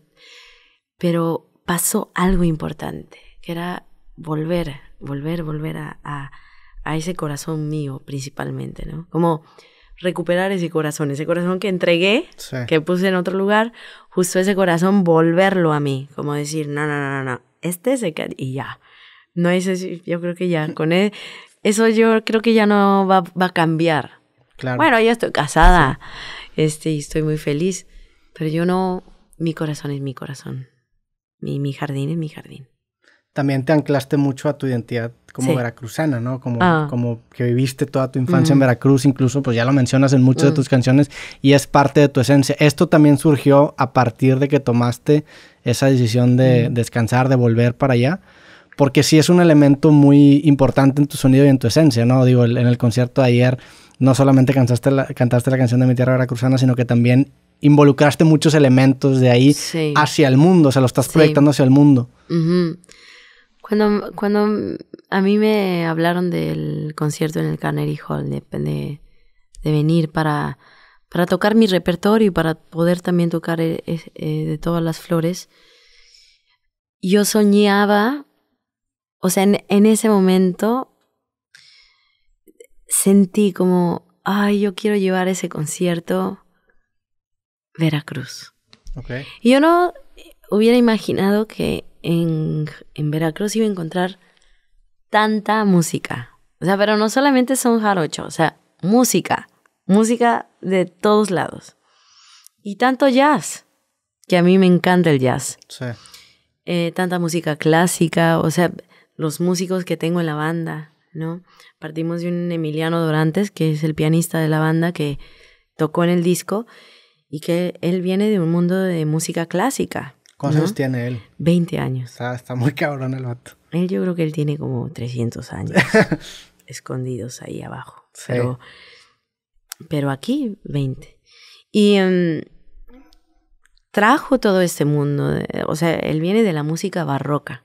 pero pasó algo importante, que era volver, volver, volver a, a, ese corazón mío principalmente, ¿no? Como recuperar ese corazón, ese corazón que entregué, que puse en otro lugar, justo ese corazón volverlo a mí, como decir, no, no, no, no, no este se cae y ya. No es yo creo que ya, con e, eso yo creo que ya no va, va a cambiar. Claro. Bueno, yo estoy casada este, y estoy muy feliz, pero yo no, mi corazón es mi corazón, mi, mi jardín es mi jardín. También te anclaste mucho a tu identidad como veracruzana, ¿no? Como, ah. como que viviste toda tu infancia en Veracruz, incluso pues ya lo mencionas en muchas de mm. tus canciones y es parte de tu esencia. Esto también surgió a partir de que tomaste esa decisión de mm. descansar, de volver para allá porque sí es un elemento muy importante en tu sonido y en tu esencia, ¿no? Digo, en el concierto de ayer no solamente cantaste la, cantaste la canción de mi tierra veracruzana, sino que también involucraste muchos elementos de ahí hacia el mundo, o sea, lo estás proyectando hacia el mundo. Cuando, cuando a mí me hablaron del concierto en el Carnegie Hall, de, de, venir para, para tocar mi repertorio y para poder también tocar eh, eh, de todas las flores, yo soñaba, o sea, en ese momento sentí como, ay, yo quiero llevar ese concierto Veracruz. Y yo no hubiera imaginado que en, Veracruz iba a encontrar tanta música. O sea, pero no solamente son jarocho, o sea, música, música de todos lados. Y tanto jazz, que a mí me encanta el jazz. Sí. Eh, tanta música clásica, o sea, los músicos que tengo en la banda. ¿no? Partimos de un Emiliano Dorantes, que es el pianista de la banda que tocó en el disco y que él viene de un mundo de música clásica. ¿Cuántos años tiene él? 20 años. Está, muy cabrón el vato. Él yo creo que él tiene como 300 años escondidos ahí abajo. Pero, aquí 20. Y em, trajo todo este mundo, o sea, él viene de la música barroca.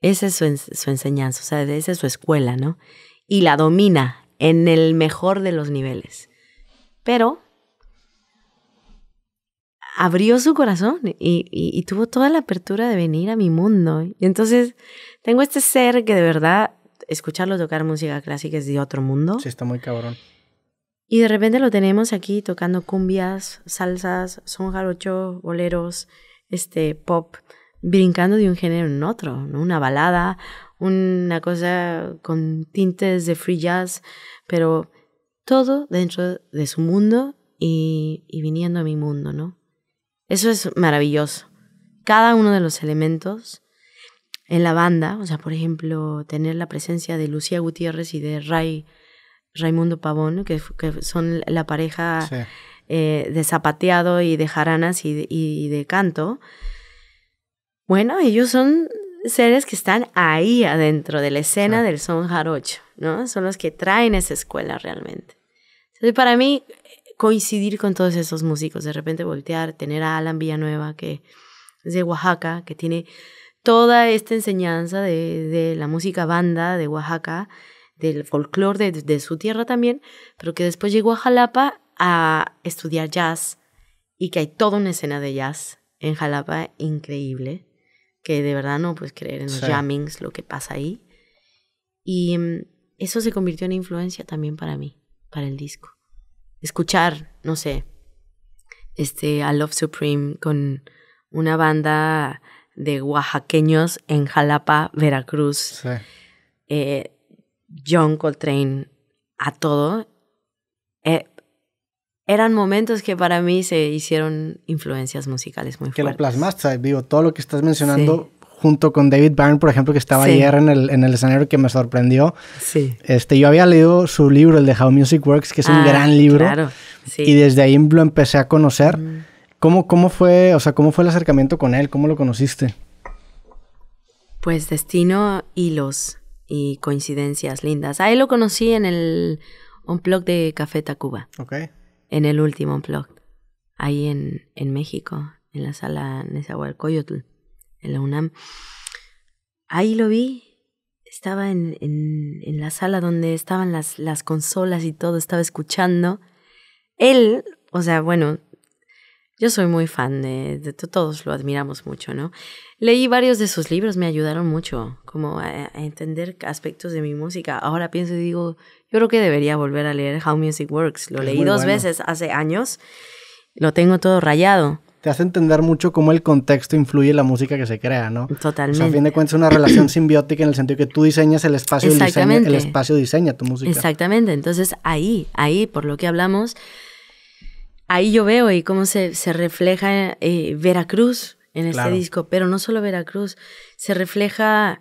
Esa es su, enseñanza, o sea, esa es su escuela, ¿no? Y la domina en el mejor de los niveles. Pero abrió su corazón y, tuvo toda la apertura de venir a mi mundo. Y entonces tengo este ser que de verdad escucharlo tocar música clásica es de otro mundo. Sí, está muy cabrón. Y de repente lo tenemos aquí tocando cumbias, salsas, son jarocho, boleros, este pop brincando de un género en otro, Una balada, una cosa con tintes de free jazz, pero todo dentro de su mundo y, viniendo a mi mundo, ¿no? Eso es maravilloso. Cada uno de los elementos en la banda, o sea, por ejemplo, tener la presencia de Lucía Gutiérrez y de Ray, Raimundo Pavón, que, son la pareja eh, de zapateado y de jaranas y de canto, bueno, ellos son seres que están ahí adentro de la escena del son jarocho, ¿no? Son los que traen esa escuela realmente. Entonces, para mí, coincidir con todos esos músicos, de repente voltear, tener a Alan Villanueva, que es de Oaxaca, que tiene toda esta enseñanza de, la música banda de Oaxaca, del folclore de, de, su tierra también, pero que después llegó a Jalapa a estudiar jazz y que hay toda una escena de jazz en Jalapa increíble que de verdad no puedes creer en los jamings lo que pasa ahí. Y mm, eso se convirtió en influencia también para mí, para el disco. Escuchar, no sé, este a Love Supreme con una banda de oaxaqueños en Jalapa, Veracruz. Eh, John Coltrane a todo. Eh, eran momentos que para mí se hicieron influencias musicales muy fuertes. Que lo plasmaste, digo, todo lo que estás mencionando junto con David Byrne, por ejemplo, que estaba ayer en el, en el, escenario que me sorprendió. Sí. Este, yo había leído su libro, el de How Music Works, que es un ah, gran libro. Claro, sí. Y desde ahí lo empecé a conocer. Mm. ¿Cómo, ¿Cómo fue, o sea, cómo fue el acercamiento con él? ¿Cómo lo conociste? Pues destino, hilos y coincidencias lindas. Ahí lo conocí en el un blog de Café Tacuba. ok en el último vlog, ahí en, en México, en la sala Nezahualcóyotl, en la UNAM. Ahí lo vi, estaba en, en, la sala donde estaban las, las consolas y todo, estaba escuchando. Él, o sea, bueno, yo soy muy fan de, todos lo admiramos mucho, ¿no? Leí varios de sus libros, me ayudaron mucho como a, entender aspectos de mi música. Ahora pienso y digo, yo creo que debería volver a leer How Music Works. Lo leí dos veces hace años, lo tengo todo rayado. Te hace entender mucho cómo el contexto influye en la música que se crea, ¿no? Totalmente. O sea, a fin de cuentas es una relación simbiótica en el sentido que tú diseñas el espacio, y el espacio diseña tu música. Exactamente, entonces ahí, ahí, por lo que hablamos, ahí yo veo y cómo se, refleja eh, Veracruz, en este disco, pero no solo Veracruz, se refleja,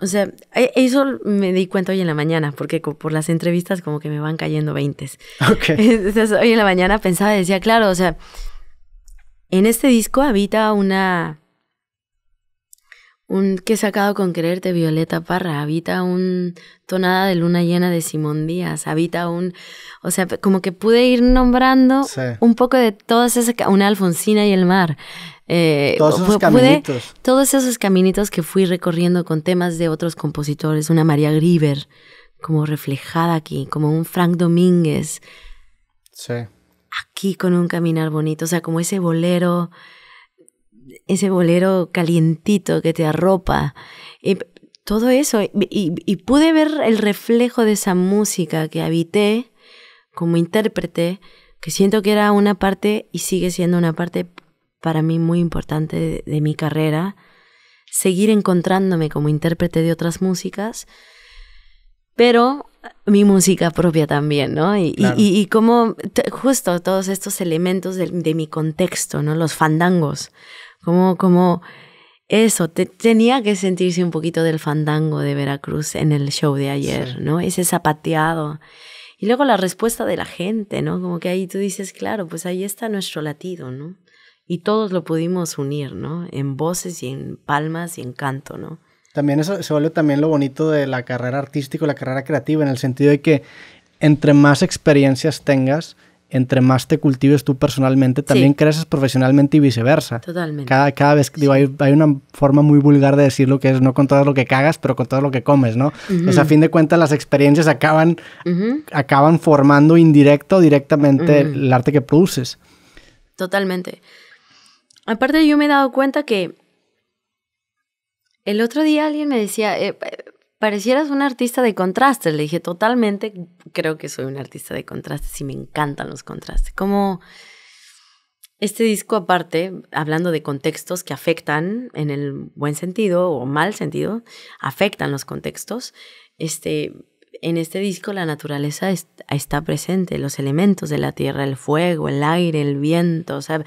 o sea, e, eso me di cuenta hoy en la mañana, porque por las entrevistas como que me van cayendo veintes. Entonces hoy en la mañana pensaba y decía, claro, o sea, en este disco habita una... Un que he sacado con quererte, Violeta Parra. Habita un tonada de luna llena de Simón Díaz. Habita un. O sea, como que pude ir nombrando un poco de todas esas. Una Alfonsina y el mar. Eh, todos esos caminitos. todos esos caminitos que fui recorriendo con temas de otros compositores, una María Grieber, como reflejada aquí, como un Frank Domínguez. Sí. Aquí con un caminar bonito, o sea, como ese bolero, ese bolero calientito que te arropa. Y todo eso, y pude ver el reflejo de esa música que habité como intérprete, que siento que era una parte y sigue siendo una parte para mí muy importante de, mi carrera, seguir encontrándome como intérprete de otras músicas, pero mi música propia también, ¿no? Y, como justo todos estos elementos de, mi contexto, ¿no? Los fandangos, como, como eso, tenía que sentirse un poquito del fandango de Veracruz en el show de ayer, ¿no? Ese zapateado. Y luego la respuesta de la gente, ¿no? Como que ahí tú dices, claro, pues ahí está nuestro latido, ¿no? y todos lo pudimos unir, ¿no? En voces y en palmas y en canto, ¿no? También eso se vuelve también lo bonito de la carrera artística, la carrera creativa, en el sentido de que entre más experiencias tengas, entre más te cultives tú personalmente, también creces profesionalmente y viceversa. Totalmente. Cada, cada vez, digo, hay, una forma muy vulgar de decirlo, que es, no con todo lo que cagas, pero con todo lo que comes, ¿no? O a fin de cuentas, las experiencias acaban, acaban formando indirecto o directamente el arte que produces. Totalmente. Aparte yo me he dado cuenta que el otro día alguien me decía, eh, parecieras un artista de contrastes. Le dije, totalmente, creo que soy un artista de contrastes y me encantan los contrastes. Como este disco aparte, hablando de contextos que afectan en el buen sentido o mal sentido, afectan los contextos, este, en este disco la naturaleza está presente, los elementos de la tierra, el fuego, el aire, el viento, o sea,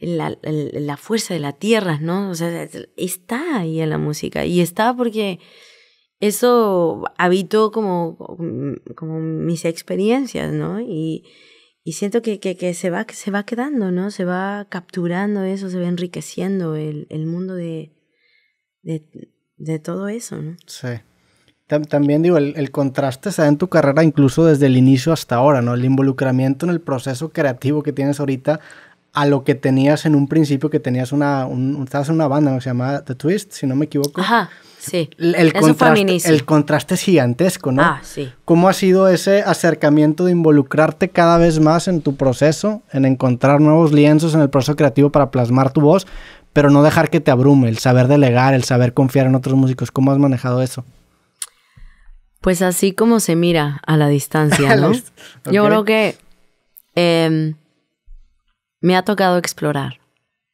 la, la, fuerza de la tierra, ¿no? O sea, está ahí en la música y está porque eso habitó como, como mis experiencias, ¿no? Y, y siento que, que, que, se, va, que se va quedando, ¿no? Se va capturando eso, se va enriqueciendo el, el mundo de, de, de, todo eso, ¿no? Sí. También digo, el, el contraste se en tu carrera incluso desde el inicio hasta ahora, ¿no? El involucramiento en el proceso creativo que tienes ahorita a lo que tenías en un principio, que tenías una, estabas en una banda, ¿no? Se llamaba The Twist, si no me equivoco. Ajá, sí. El, el contraste, el contraste es gigantesco, ¿no? Ah, sí. ¿Cómo ha sido ese acercamiento de involucrarte cada vez más en tu proceso, en encontrar nuevos lienzos en el proceso creativo para plasmar tu voz, pero no dejar que te abrume, el saber delegar, el saber confiar en otros músicos? ¿Cómo has manejado eso? Pues así como se mira a la distancia, ¿no? Yo creo que em, me ha tocado explorar.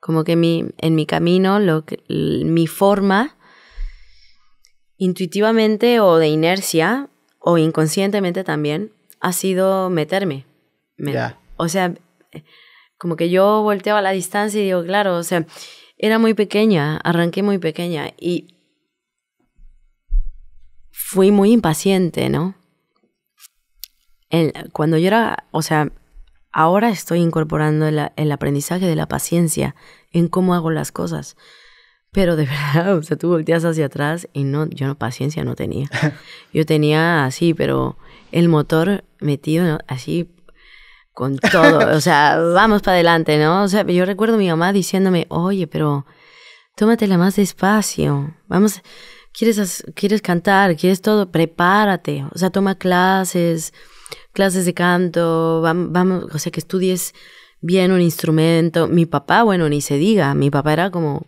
Como que mi, en mi camino, lo mi forma, intuitivamente o de inercia, o inconscientemente también, ha sido meterme. O sea, como que yo volteo a la distancia y digo, claro, o sea, era muy pequeña, arranqué muy pequeña y fui muy impaciente, ¿no? cuando yo era, o sea, Ahora estoy incorporando el, aprendizaje de la paciencia en cómo hago las cosas. Pero de verdad, o sea, tú volteas hacia atrás y no, yo no paciencia no tenía. Yo tenía así, pero el motor metido así con todo, o sea, vamos para adelante, ¿no? O sea, yo recuerdo a mi mamá diciéndome, oye, pero tómate la más despacio, vamos, quieres, quieres cantar, quieres todo, prepárate, o sea, toma clases, clases de canto, vamos, o sea, que estudies bien un instrumento. Mi papá, bueno, ni se diga, mi papá era como,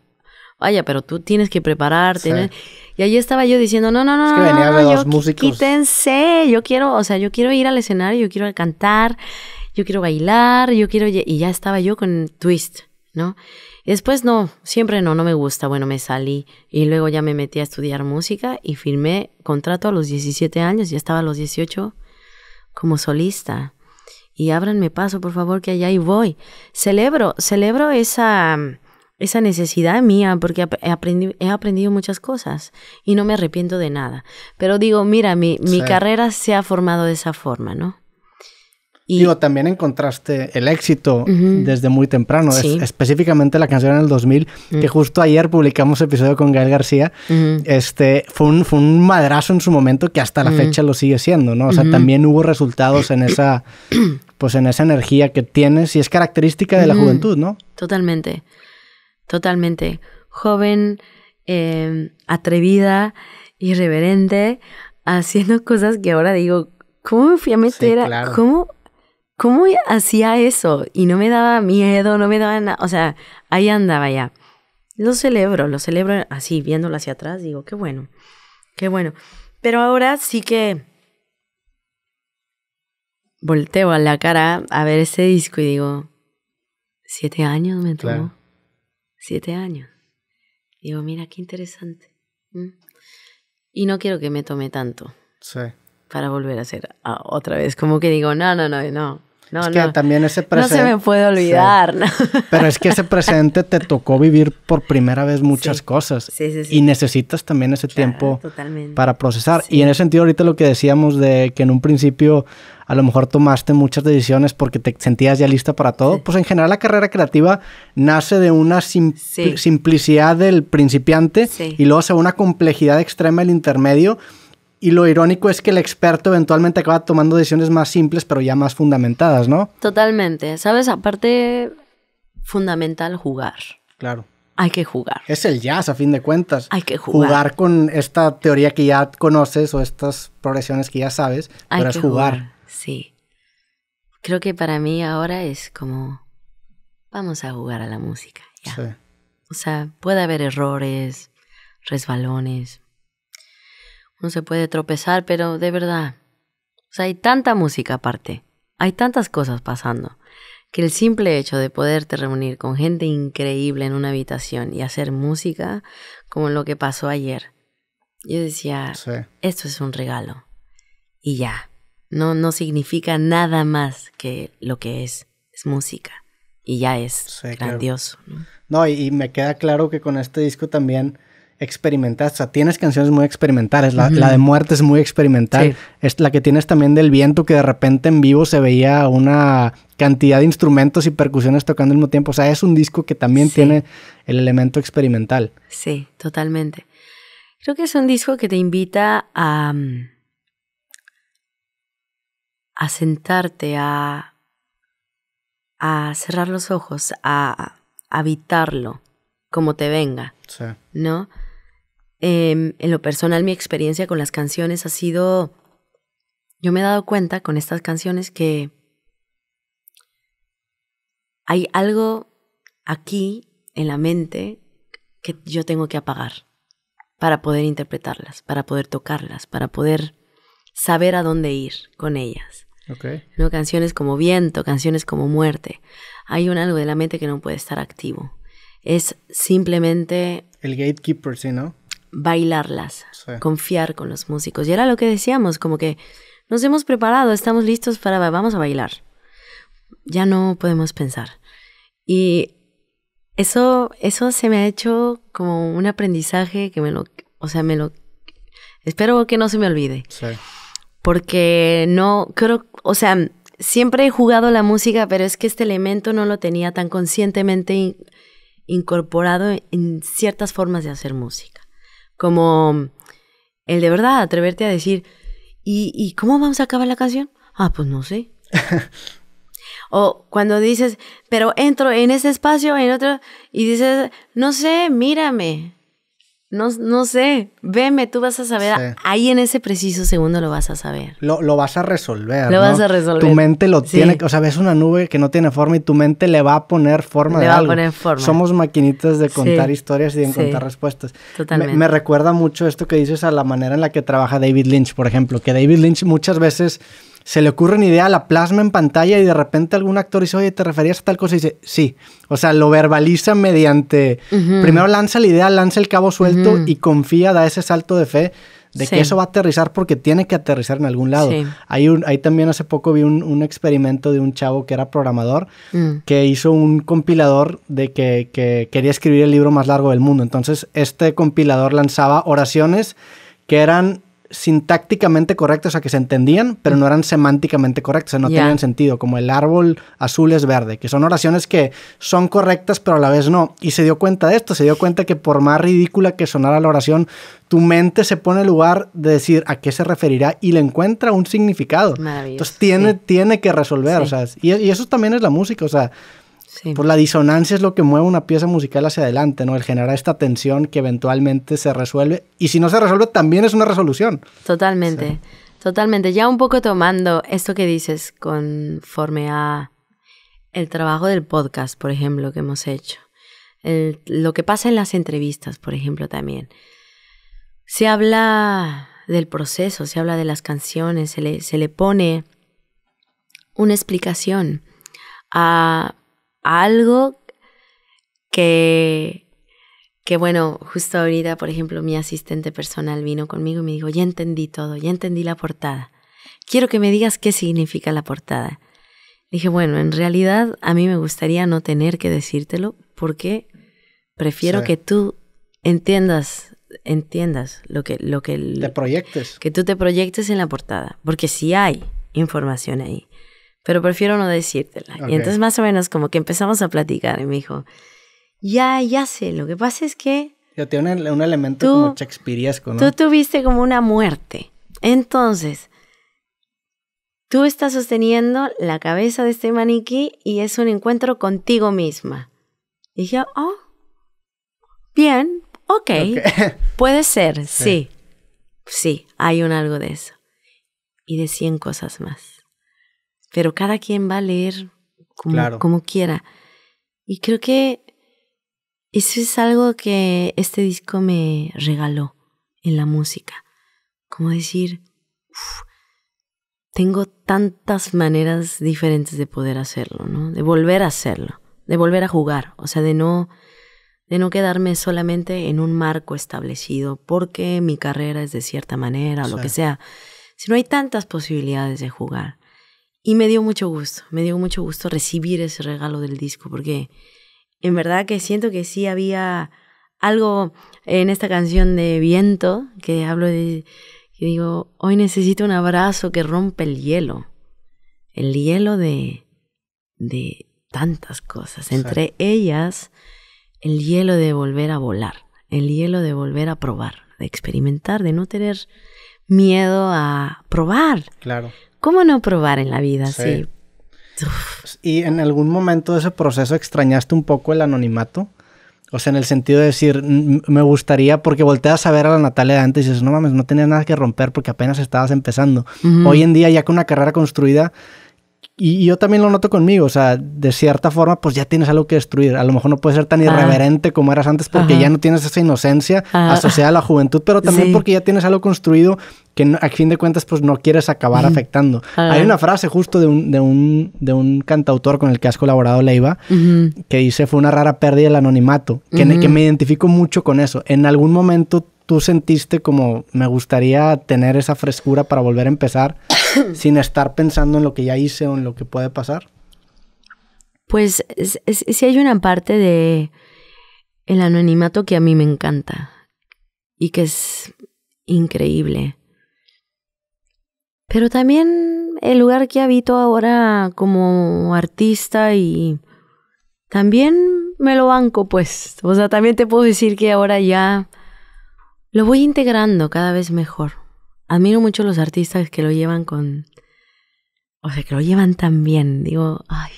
vaya, pero tú tienes que prepararte. Y ahí estaba yo diciendo, no, no, no, no, no, yo, quítense, yo quiero, o sea, yo quiero ir al escenario, yo quiero cantar, yo quiero bailar, yo quiero, y ya estaba yo con twist, ¿no? después no, siempre no, no me gusta, bueno, me salí y luego ya me metí a estudiar música y firmé contrato a los 17 años, ya estaba a los 18 como solista. Y abranme paso, por favor, que allá y voy. Celebro, celebro esa, esa necesidad mía porque he aprendido, muchas cosas y no me arrepiento de nada. Pero digo, mira, mi, mi carrera se ha formado de esa forma, ¿no? Y Digo, también encontraste el éxito desde muy temprano, específicamente la canción en el 2000, que mm. justo ayer publicamos episodio con Gael García. este, fue, un, madrazo en su momento que hasta la fecha lo sigue siendo, ¿no? O sea, también hubo resultados en esa, pues en esa energía que tienes y es característica de la juventud, ¿no? Totalmente, totalmente. Joven, eh, atrevida, irreverente, haciendo cosas que ahora digo, ¿cómo me fui a meter ¿Cómo? ¿Cómo hacía eso? Y no me daba miedo, no me daba nada. O sea, ahí andaba ya. Lo celebro, lo celebro así, viéndolo hacia atrás, digo, qué bueno, qué bueno. Pero ahora sí que volteo a la cara a ver ese disco y digo, siete años me tomó. Siete años. Digo, mira, qué interesante. Mm. Y no quiero que me tome tanto. Sí. Para volver a hacer otra vez. Como que digo, no, no, no, no. No, no. también ese presente. No se me puede olvidar. Pero es que ese presente te tocó vivir por primera vez muchas cosas. y necesitas también ese tiempo para procesar. Y en ese sentido, ahorita lo que decíamos de que en un principio a lo mejor tomaste muchas decisiones porque te sentías ya lista para todo, pues en general la carrera creativa nace de una simplicidad del principiante y luego se una complejidad extrema el intermedio y lo irónico es que el experto eventualmente acaba tomando decisiones más simples, pero ya más fundamentadas, ¿no? Totalmente. Sabes, aparte, fundamental jugar. Claro. Hay que jugar. Es el jazz, a fin de cuentas. Hay que jugar. Jugar con esta teoría que ya conoces o estas progresiones que ya sabes, Hay pero es jugar. Sí. Creo que para mí ahora es como, vamos a jugar a la música. Ya. O sea, puede haber errores, resbalones, no se puede tropezar, pero de verdad, o sea, hay tanta música aparte, hay tantas cosas pasando, que el simple hecho de poderte reunir con gente increíble en una habitación y hacer música, como lo que pasó ayer, yo decía, esto es un regalo. Y ya, no, no significa nada más que lo que es, es música. Y ya es grandioso. ¿no? y, me queda claro que con este disco también experimental. O sea, tienes canciones muy experimentales. La, de muerte es muy experimental. Es la que tienes también del viento, que de repente en vivo se veía una cantidad de instrumentos y percusiones tocando al mismo tiempo. O sea, es un disco que también tiene el elemento experimental. Sí, totalmente. Creo que es un disco que te invita a, mm, a sentarte, a, a cerrar los ojos, a, habitarlo como te venga, sí. ¿no? Em, en lo personal, mi experiencia con las canciones ha sido, yo me he dado cuenta con estas canciones que hay algo aquí en la mente que yo tengo que apagar para poder interpretarlas, para poder tocarlas, para poder saber a dónde ir con ellas. Okay. ¿No? Canciones como viento, canciones como muerte. Hay un algo de la mente que no puede estar activo. Es simplemente... El gatekeeper, ¿sí, no? bailarlas, confiar con los músicos. Y era lo que decíamos, como que nos hemos preparado, estamos listos para, vamos a bailar. Ya no podemos pensar. Y eso, eso se me ha hecho como un aprendizaje que me lo, o sea, me lo, espero que no se me olvide. Porque no, creo, o sea, siempre he jugado la música, pero es que este elemento no lo tenía tan conscientemente incorporado en ciertas formas de hacer música. Como el de verdad atreverte a decir, ¿y, cómo vamos a acabar la canción? Ah, pues no sé. o cuando dices, pero entro en ese espacio, en otro, y dices, no sé, mírame. No, no sé, veme, tú vas a saber, ahí en ese preciso segundo lo vas a saber. Lo, vas a resolver. Lo vas a resolver. Tu mente lo tiene, o sea, ves una nube que no tiene forma y tu mente le va a poner forma le de va algo. A poner forma. Somos maquinitas de contar historias y de encontrar respuestas. Totalmente. me, recuerda mucho esto que dices a la manera en la que trabaja David Lynch, por ejemplo, que David Lynch muchas veces se le ocurre una idea, la plasma en pantalla y de repente algún actor dice, oye, ¿te referías a tal cosa? Y dice, sí. O sea, lo verbaliza mediante, primero lanza la idea, lanza el cabo suelto y confía, da ese salto de fe de que eso va a aterrizar porque tiene que aterrizar en algún lado. Hay un, ahí también hace poco vi un, experimento de un chavo que era programador mm. que hizo un compilador de que, que, quería escribir el libro más largo del mundo. Entonces este compilador lanzaba oraciones que eran sintácticamente correctos, o sea, que se entendían, pero no eran semánticamente correctos, no tienen tenían sentido, como el árbol azul es verde, que son oraciones que son correctas, pero a la vez no. Y se dio cuenta de esto, se dio cuenta que por más ridícula que sonara la oración, tu mente se pone en lugar de decir a qué se referirá y le encuentra un significado. Entonces tiene, tiene que resolver, o sea, y eso también es la música, o sea, por pues la disonancia es lo que mueve una pieza musical hacia adelante, ¿no? El generar esta tensión que eventualmente se resuelve. Y si no se resuelve, también es una resolución. Totalmente, totalmente. Ya un poco tomando esto que dices conforme a el trabajo del podcast, por ejemplo, que hemos hecho. lo que pasa en las entrevistas, por ejemplo, también. Se habla del proceso, se habla de las canciones, se le pone una explicación a algo que, que bueno, justo ahorita, por ejemplo, mi asistente personal vino conmigo y me dijo, ya entendí todo, ya entendí la portada. Quiero que me digas qué significa la portada. Dije, bueno, en realidad a mí me gustaría no tener que decírtelo porque prefiero que tú entiendas, entiendas lo que... Lo que te proyectes. Que tú te proyectes en la portada, porque si hay información ahí pero prefiero no decírtela. Y entonces más o menos como que empezamos a platicar y me dijo, ya, ya sé, lo que pasa es que... Yo tengo un, elemento como Tú tuviste como una muerte. Entonces, tú estás sosteniendo la cabeza de este maniquí y es un encuentro contigo misma. Y dije, oh, bien, ok, puede ser, sí. sí, hay un algo de eso. Y de 100 cosas más pero cada quien va a leer como, quiera. Y creo que eso es algo que este disco me regaló en la música. Como decir, tengo tantas maneras diferentes de poder hacerlo, ¿no? De volver a hacerlo, de volver a jugar, o sea, de no de no quedarme solamente en un marco establecido porque mi carrera es de cierta manera o lo que sea, Si no hay tantas posibilidades de jugar. Y me dio mucho gusto, me dio mucho gusto recibir ese regalo del disco, porque en verdad que siento que sí había algo en esta canción de viento que hablo de que digo, hoy necesito un abrazo que rompe el hielo. El hielo de de tantas cosas, entre ellas el hielo de volver a volar, el hielo de volver a probar, de experimentar, de no tener miedo a probar. Claro. ¿Cómo no probar en la vida? Sí. ¿Y en algún momento de ese proceso extrañaste un poco el anonimato? O sea, en el sentido de decir, me gustaría, porque volteas a ver a la Natalia de antes y dices, no mames, no tenías nada que romper porque apenas estabas empezando. Hoy en día, ya con una carrera construida, y, yo también lo noto conmigo, o sea, de cierta forma, pues ya tienes algo que destruir. A lo mejor no puedes ser tan ah. irreverente como eras antes porque ya no tienes esa inocencia ah. asociada a la juventud, pero también porque ya tienes algo construido que a fin de cuentas pues no quieres acabar afectando. Hay una frase justo de un, de un, de, un, cantautor con el que has colaborado, Leiva, que dice fue una rara pérdida el anonimato, que, que me identifico mucho con eso. En algún momento tú sentiste como me gustaría tener esa frescura para volver a empezar sin estar pensando en lo que ya hice o en lo que puede pasar? Pues sí hay una parte de el anonimato que a mí me encanta y que es increíble. Pero también el lugar que habito ahora como artista y también me lo banco, pues. O sea, también te puedo decir que ahora ya lo voy integrando cada vez mejor. Admiro mucho los artistas que lo llevan con... O sea, que lo llevan tan bien. Digo, ay,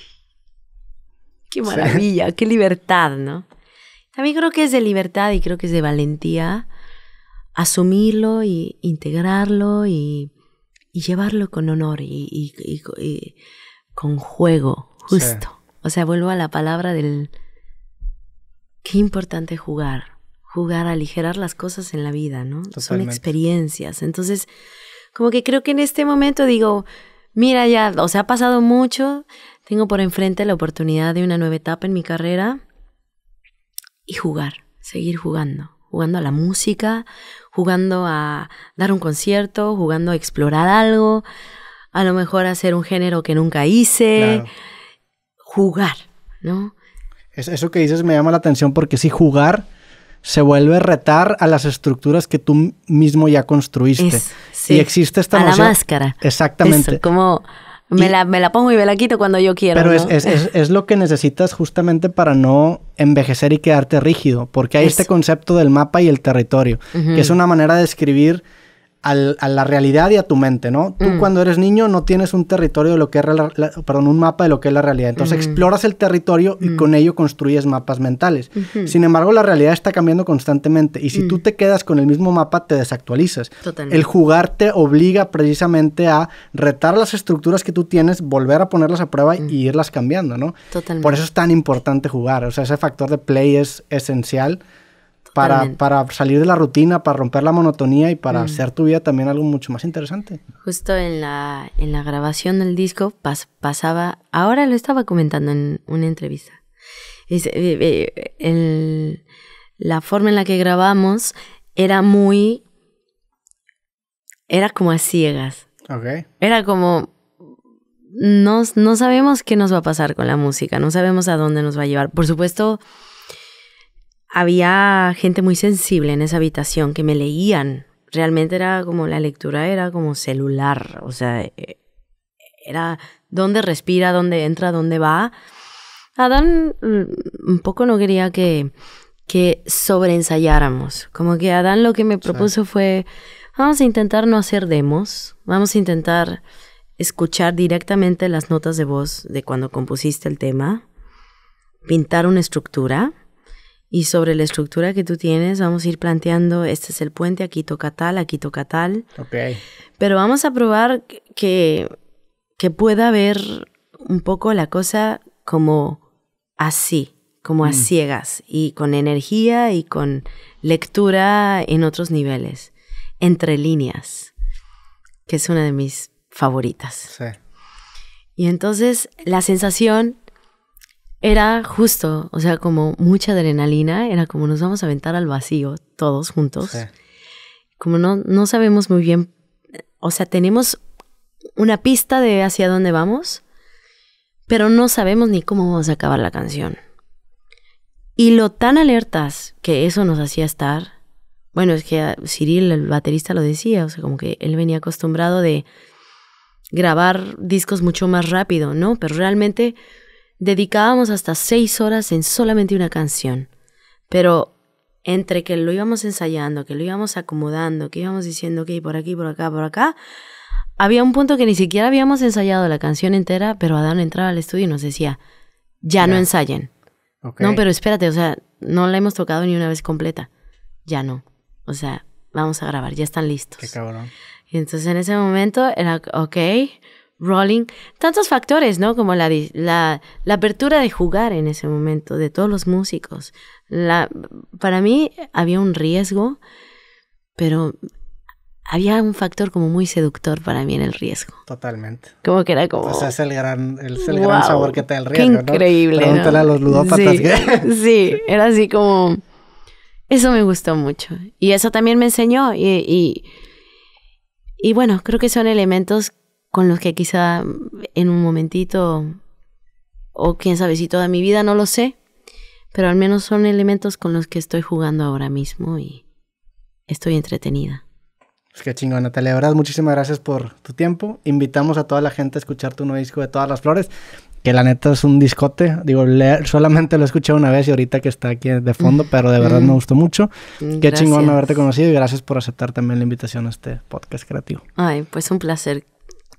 qué maravilla, qué libertad, ¿no? También creo que es de libertad y creo que es de valentía asumirlo y integrarlo y, llevarlo con honor y, con juego, justo. O sea, vuelvo a la palabra del... Qué importante jugar jugar, aligerar las cosas en la vida, ¿no? Son experiencias. Entonces, como que creo que en este momento digo, mira ya, o sea, ha pasado mucho, tengo por enfrente la oportunidad de una nueva etapa en mi carrera y jugar, seguir jugando, jugando a la música, jugando a dar un concierto, jugando a explorar algo, a lo mejor hacer un género que nunca hice, jugar, ¿no? Eso que dices me llama la atención porque si jugar se vuelve a retar a las estructuras que tú mismo ya construiste. Y existe esta a máscara. Exactamente. como me, la, pongo y me la quito cuando yo quiero. Pero es, lo que necesitas justamente para no envejecer y quedarte rígido, porque hay este concepto del mapa y el territorio, que es una manera de escribir a la realidad y a tu mente, ¿no? Tú mm. cuando eres niño no tienes un territorio de lo que es la, perdón, un mapa de lo que es la realidad. Entonces mm. exploras el territorio y con mm. ello construyes mapas mentales. Sin embargo, la realidad está cambiando constantemente y si tú te quedas con el mismo mapa te desactualizas. El jugar te obliga precisamente a retar las estructuras que tú tienes, volver a ponerlas a prueba y irlas cambiando, ¿no? Por eso es tan importante jugar, o sea, ese factor de play es esencial para, salir de la rutina, para romper la monotonía y para mm. hacer tu vida también algo mucho más interesante. Justo en la, en la grabación del disco pasaba, ahora lo estaba comentando en una entrevista, eh, eh, eh, la forma en la que grabamos era muy, era como a ciegas. Era como, no, no sabemos qué nos va a pasar con la música, no sabemos a dónde nos va a llevar. Por supuesto había gente muy sensible en esa habitación que me leían. Realmente era como la lectura era como celular, o sea, e, e, era dónde respira, dónde entra, dónde va. Adán mm, un poco no quería que, que sobreensayáramos. Como que Adán lo que me propuso fue, vamos a intentar no hacer demos, vamos a intentar escuchar directamente las notas de voz de cuando compusiste el tema, pintar una estructura y sobre la estructura que tú tienes, vamos a ir planteando, este es el puente, aquí toca tal, aquí toca tal. Pero vamos a probar que, que pueda ver un poco la cosa como así, como a mm. ciegas, y con energía y con lectura en otros niveles, entre líneas, que es una de mis favoritas. Sí. Y entonces la sensación era justo, o sea, como mucha adrenalina, era como nos vamos a aventar al vacío todos juntos. Como no, no sabemos muy bien, o sea, tenemos una pista de hacia dónde vamos, pero no sabemos ni cómo vamos a acabar la canción. Y lo tan alertas que eso nos hacía estar, bueno, es que Cyril, el baterista, lo decía, o sea, como que él venía acostumbrado de grabar discos mucho más rápido, ¿no? Pero realmente Dedicábamos hasta seis horas en solamente una canción, pero entre que lo íbamos ensayando, que lo íbamos acomodando, que íbamos diciendo, ok, por aquí, por acá, por acá, había un punto que ni siquiera habíamos ensayado la canción entera, pero Adán entraba al estudio y nos decía, ya no ensayen. No, pero espérate, o sea, no la hemos tocado ni una vez completa. Ya no. O sea, vamos a grabar, ya están listos. Qué cabrón. Y entonces en ese momento era, ok, Rolling, tantos factores, ¿no? Como la, la, apertura de jugar en ese momento, de todos los músicos. La, para mí había un riesgo, pero había un factor como muy seductor para mí en el riesgo. Totalmente. Como que era como... O sea, es el gran, sabor que te da el riesgo, qué increíble, Pregúntale a los ludópatas. Sí, que... sí, era así como... Eso me gustó mucho. Y eso también me enseñó y, y y bueno, creo que son elementos con los que quizá en un momentito, o quién sabe si toda mi vida, no lo sé, pero al menos son elementos con los que estoy jugando ahora mismo y estoy entretenida. Pues qué chingón, Natalia. De verdad, muchísimas gracias por tu tiempo. Invitamos a toda la gente a escuchar tu nuevo disco de Todas las Flores, que la neta es un discote. Digo, solamente lo he escuchado una vez y ahorita que está aquí de fondo, pero de verdad me mm. gustó mucho. Mm, qué chingón haberte conocido y gracias por aceptar también la invitación a este podcast creativo. Ay, pues un placer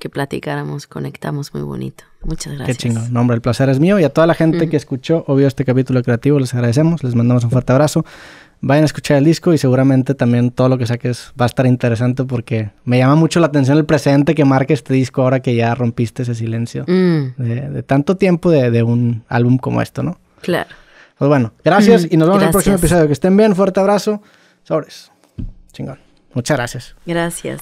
que platicáramos, conectamos muy bonito. Muchas gracias. Qué chingón. hombre, el placer es mío y a toda la gente que escuchó o vio este capítulo creativo, les agradecemos, les mandamos un fuerte abrazo. Vayan a escuchar el disco y seguramente también todo lo que saques va a estar interesante porque me llama mucho la atención el presente que marca este disco ahora que ya rompiste ese silencio mm. de, tanto tiempo de, un álbum como esto, ¿no? Claro. Pues bueno, gracias y nos vemos en el próximo episodio. Que estén bien, fuerte abrazo. Sobres. Chingón. Muchas gracias. Gracias.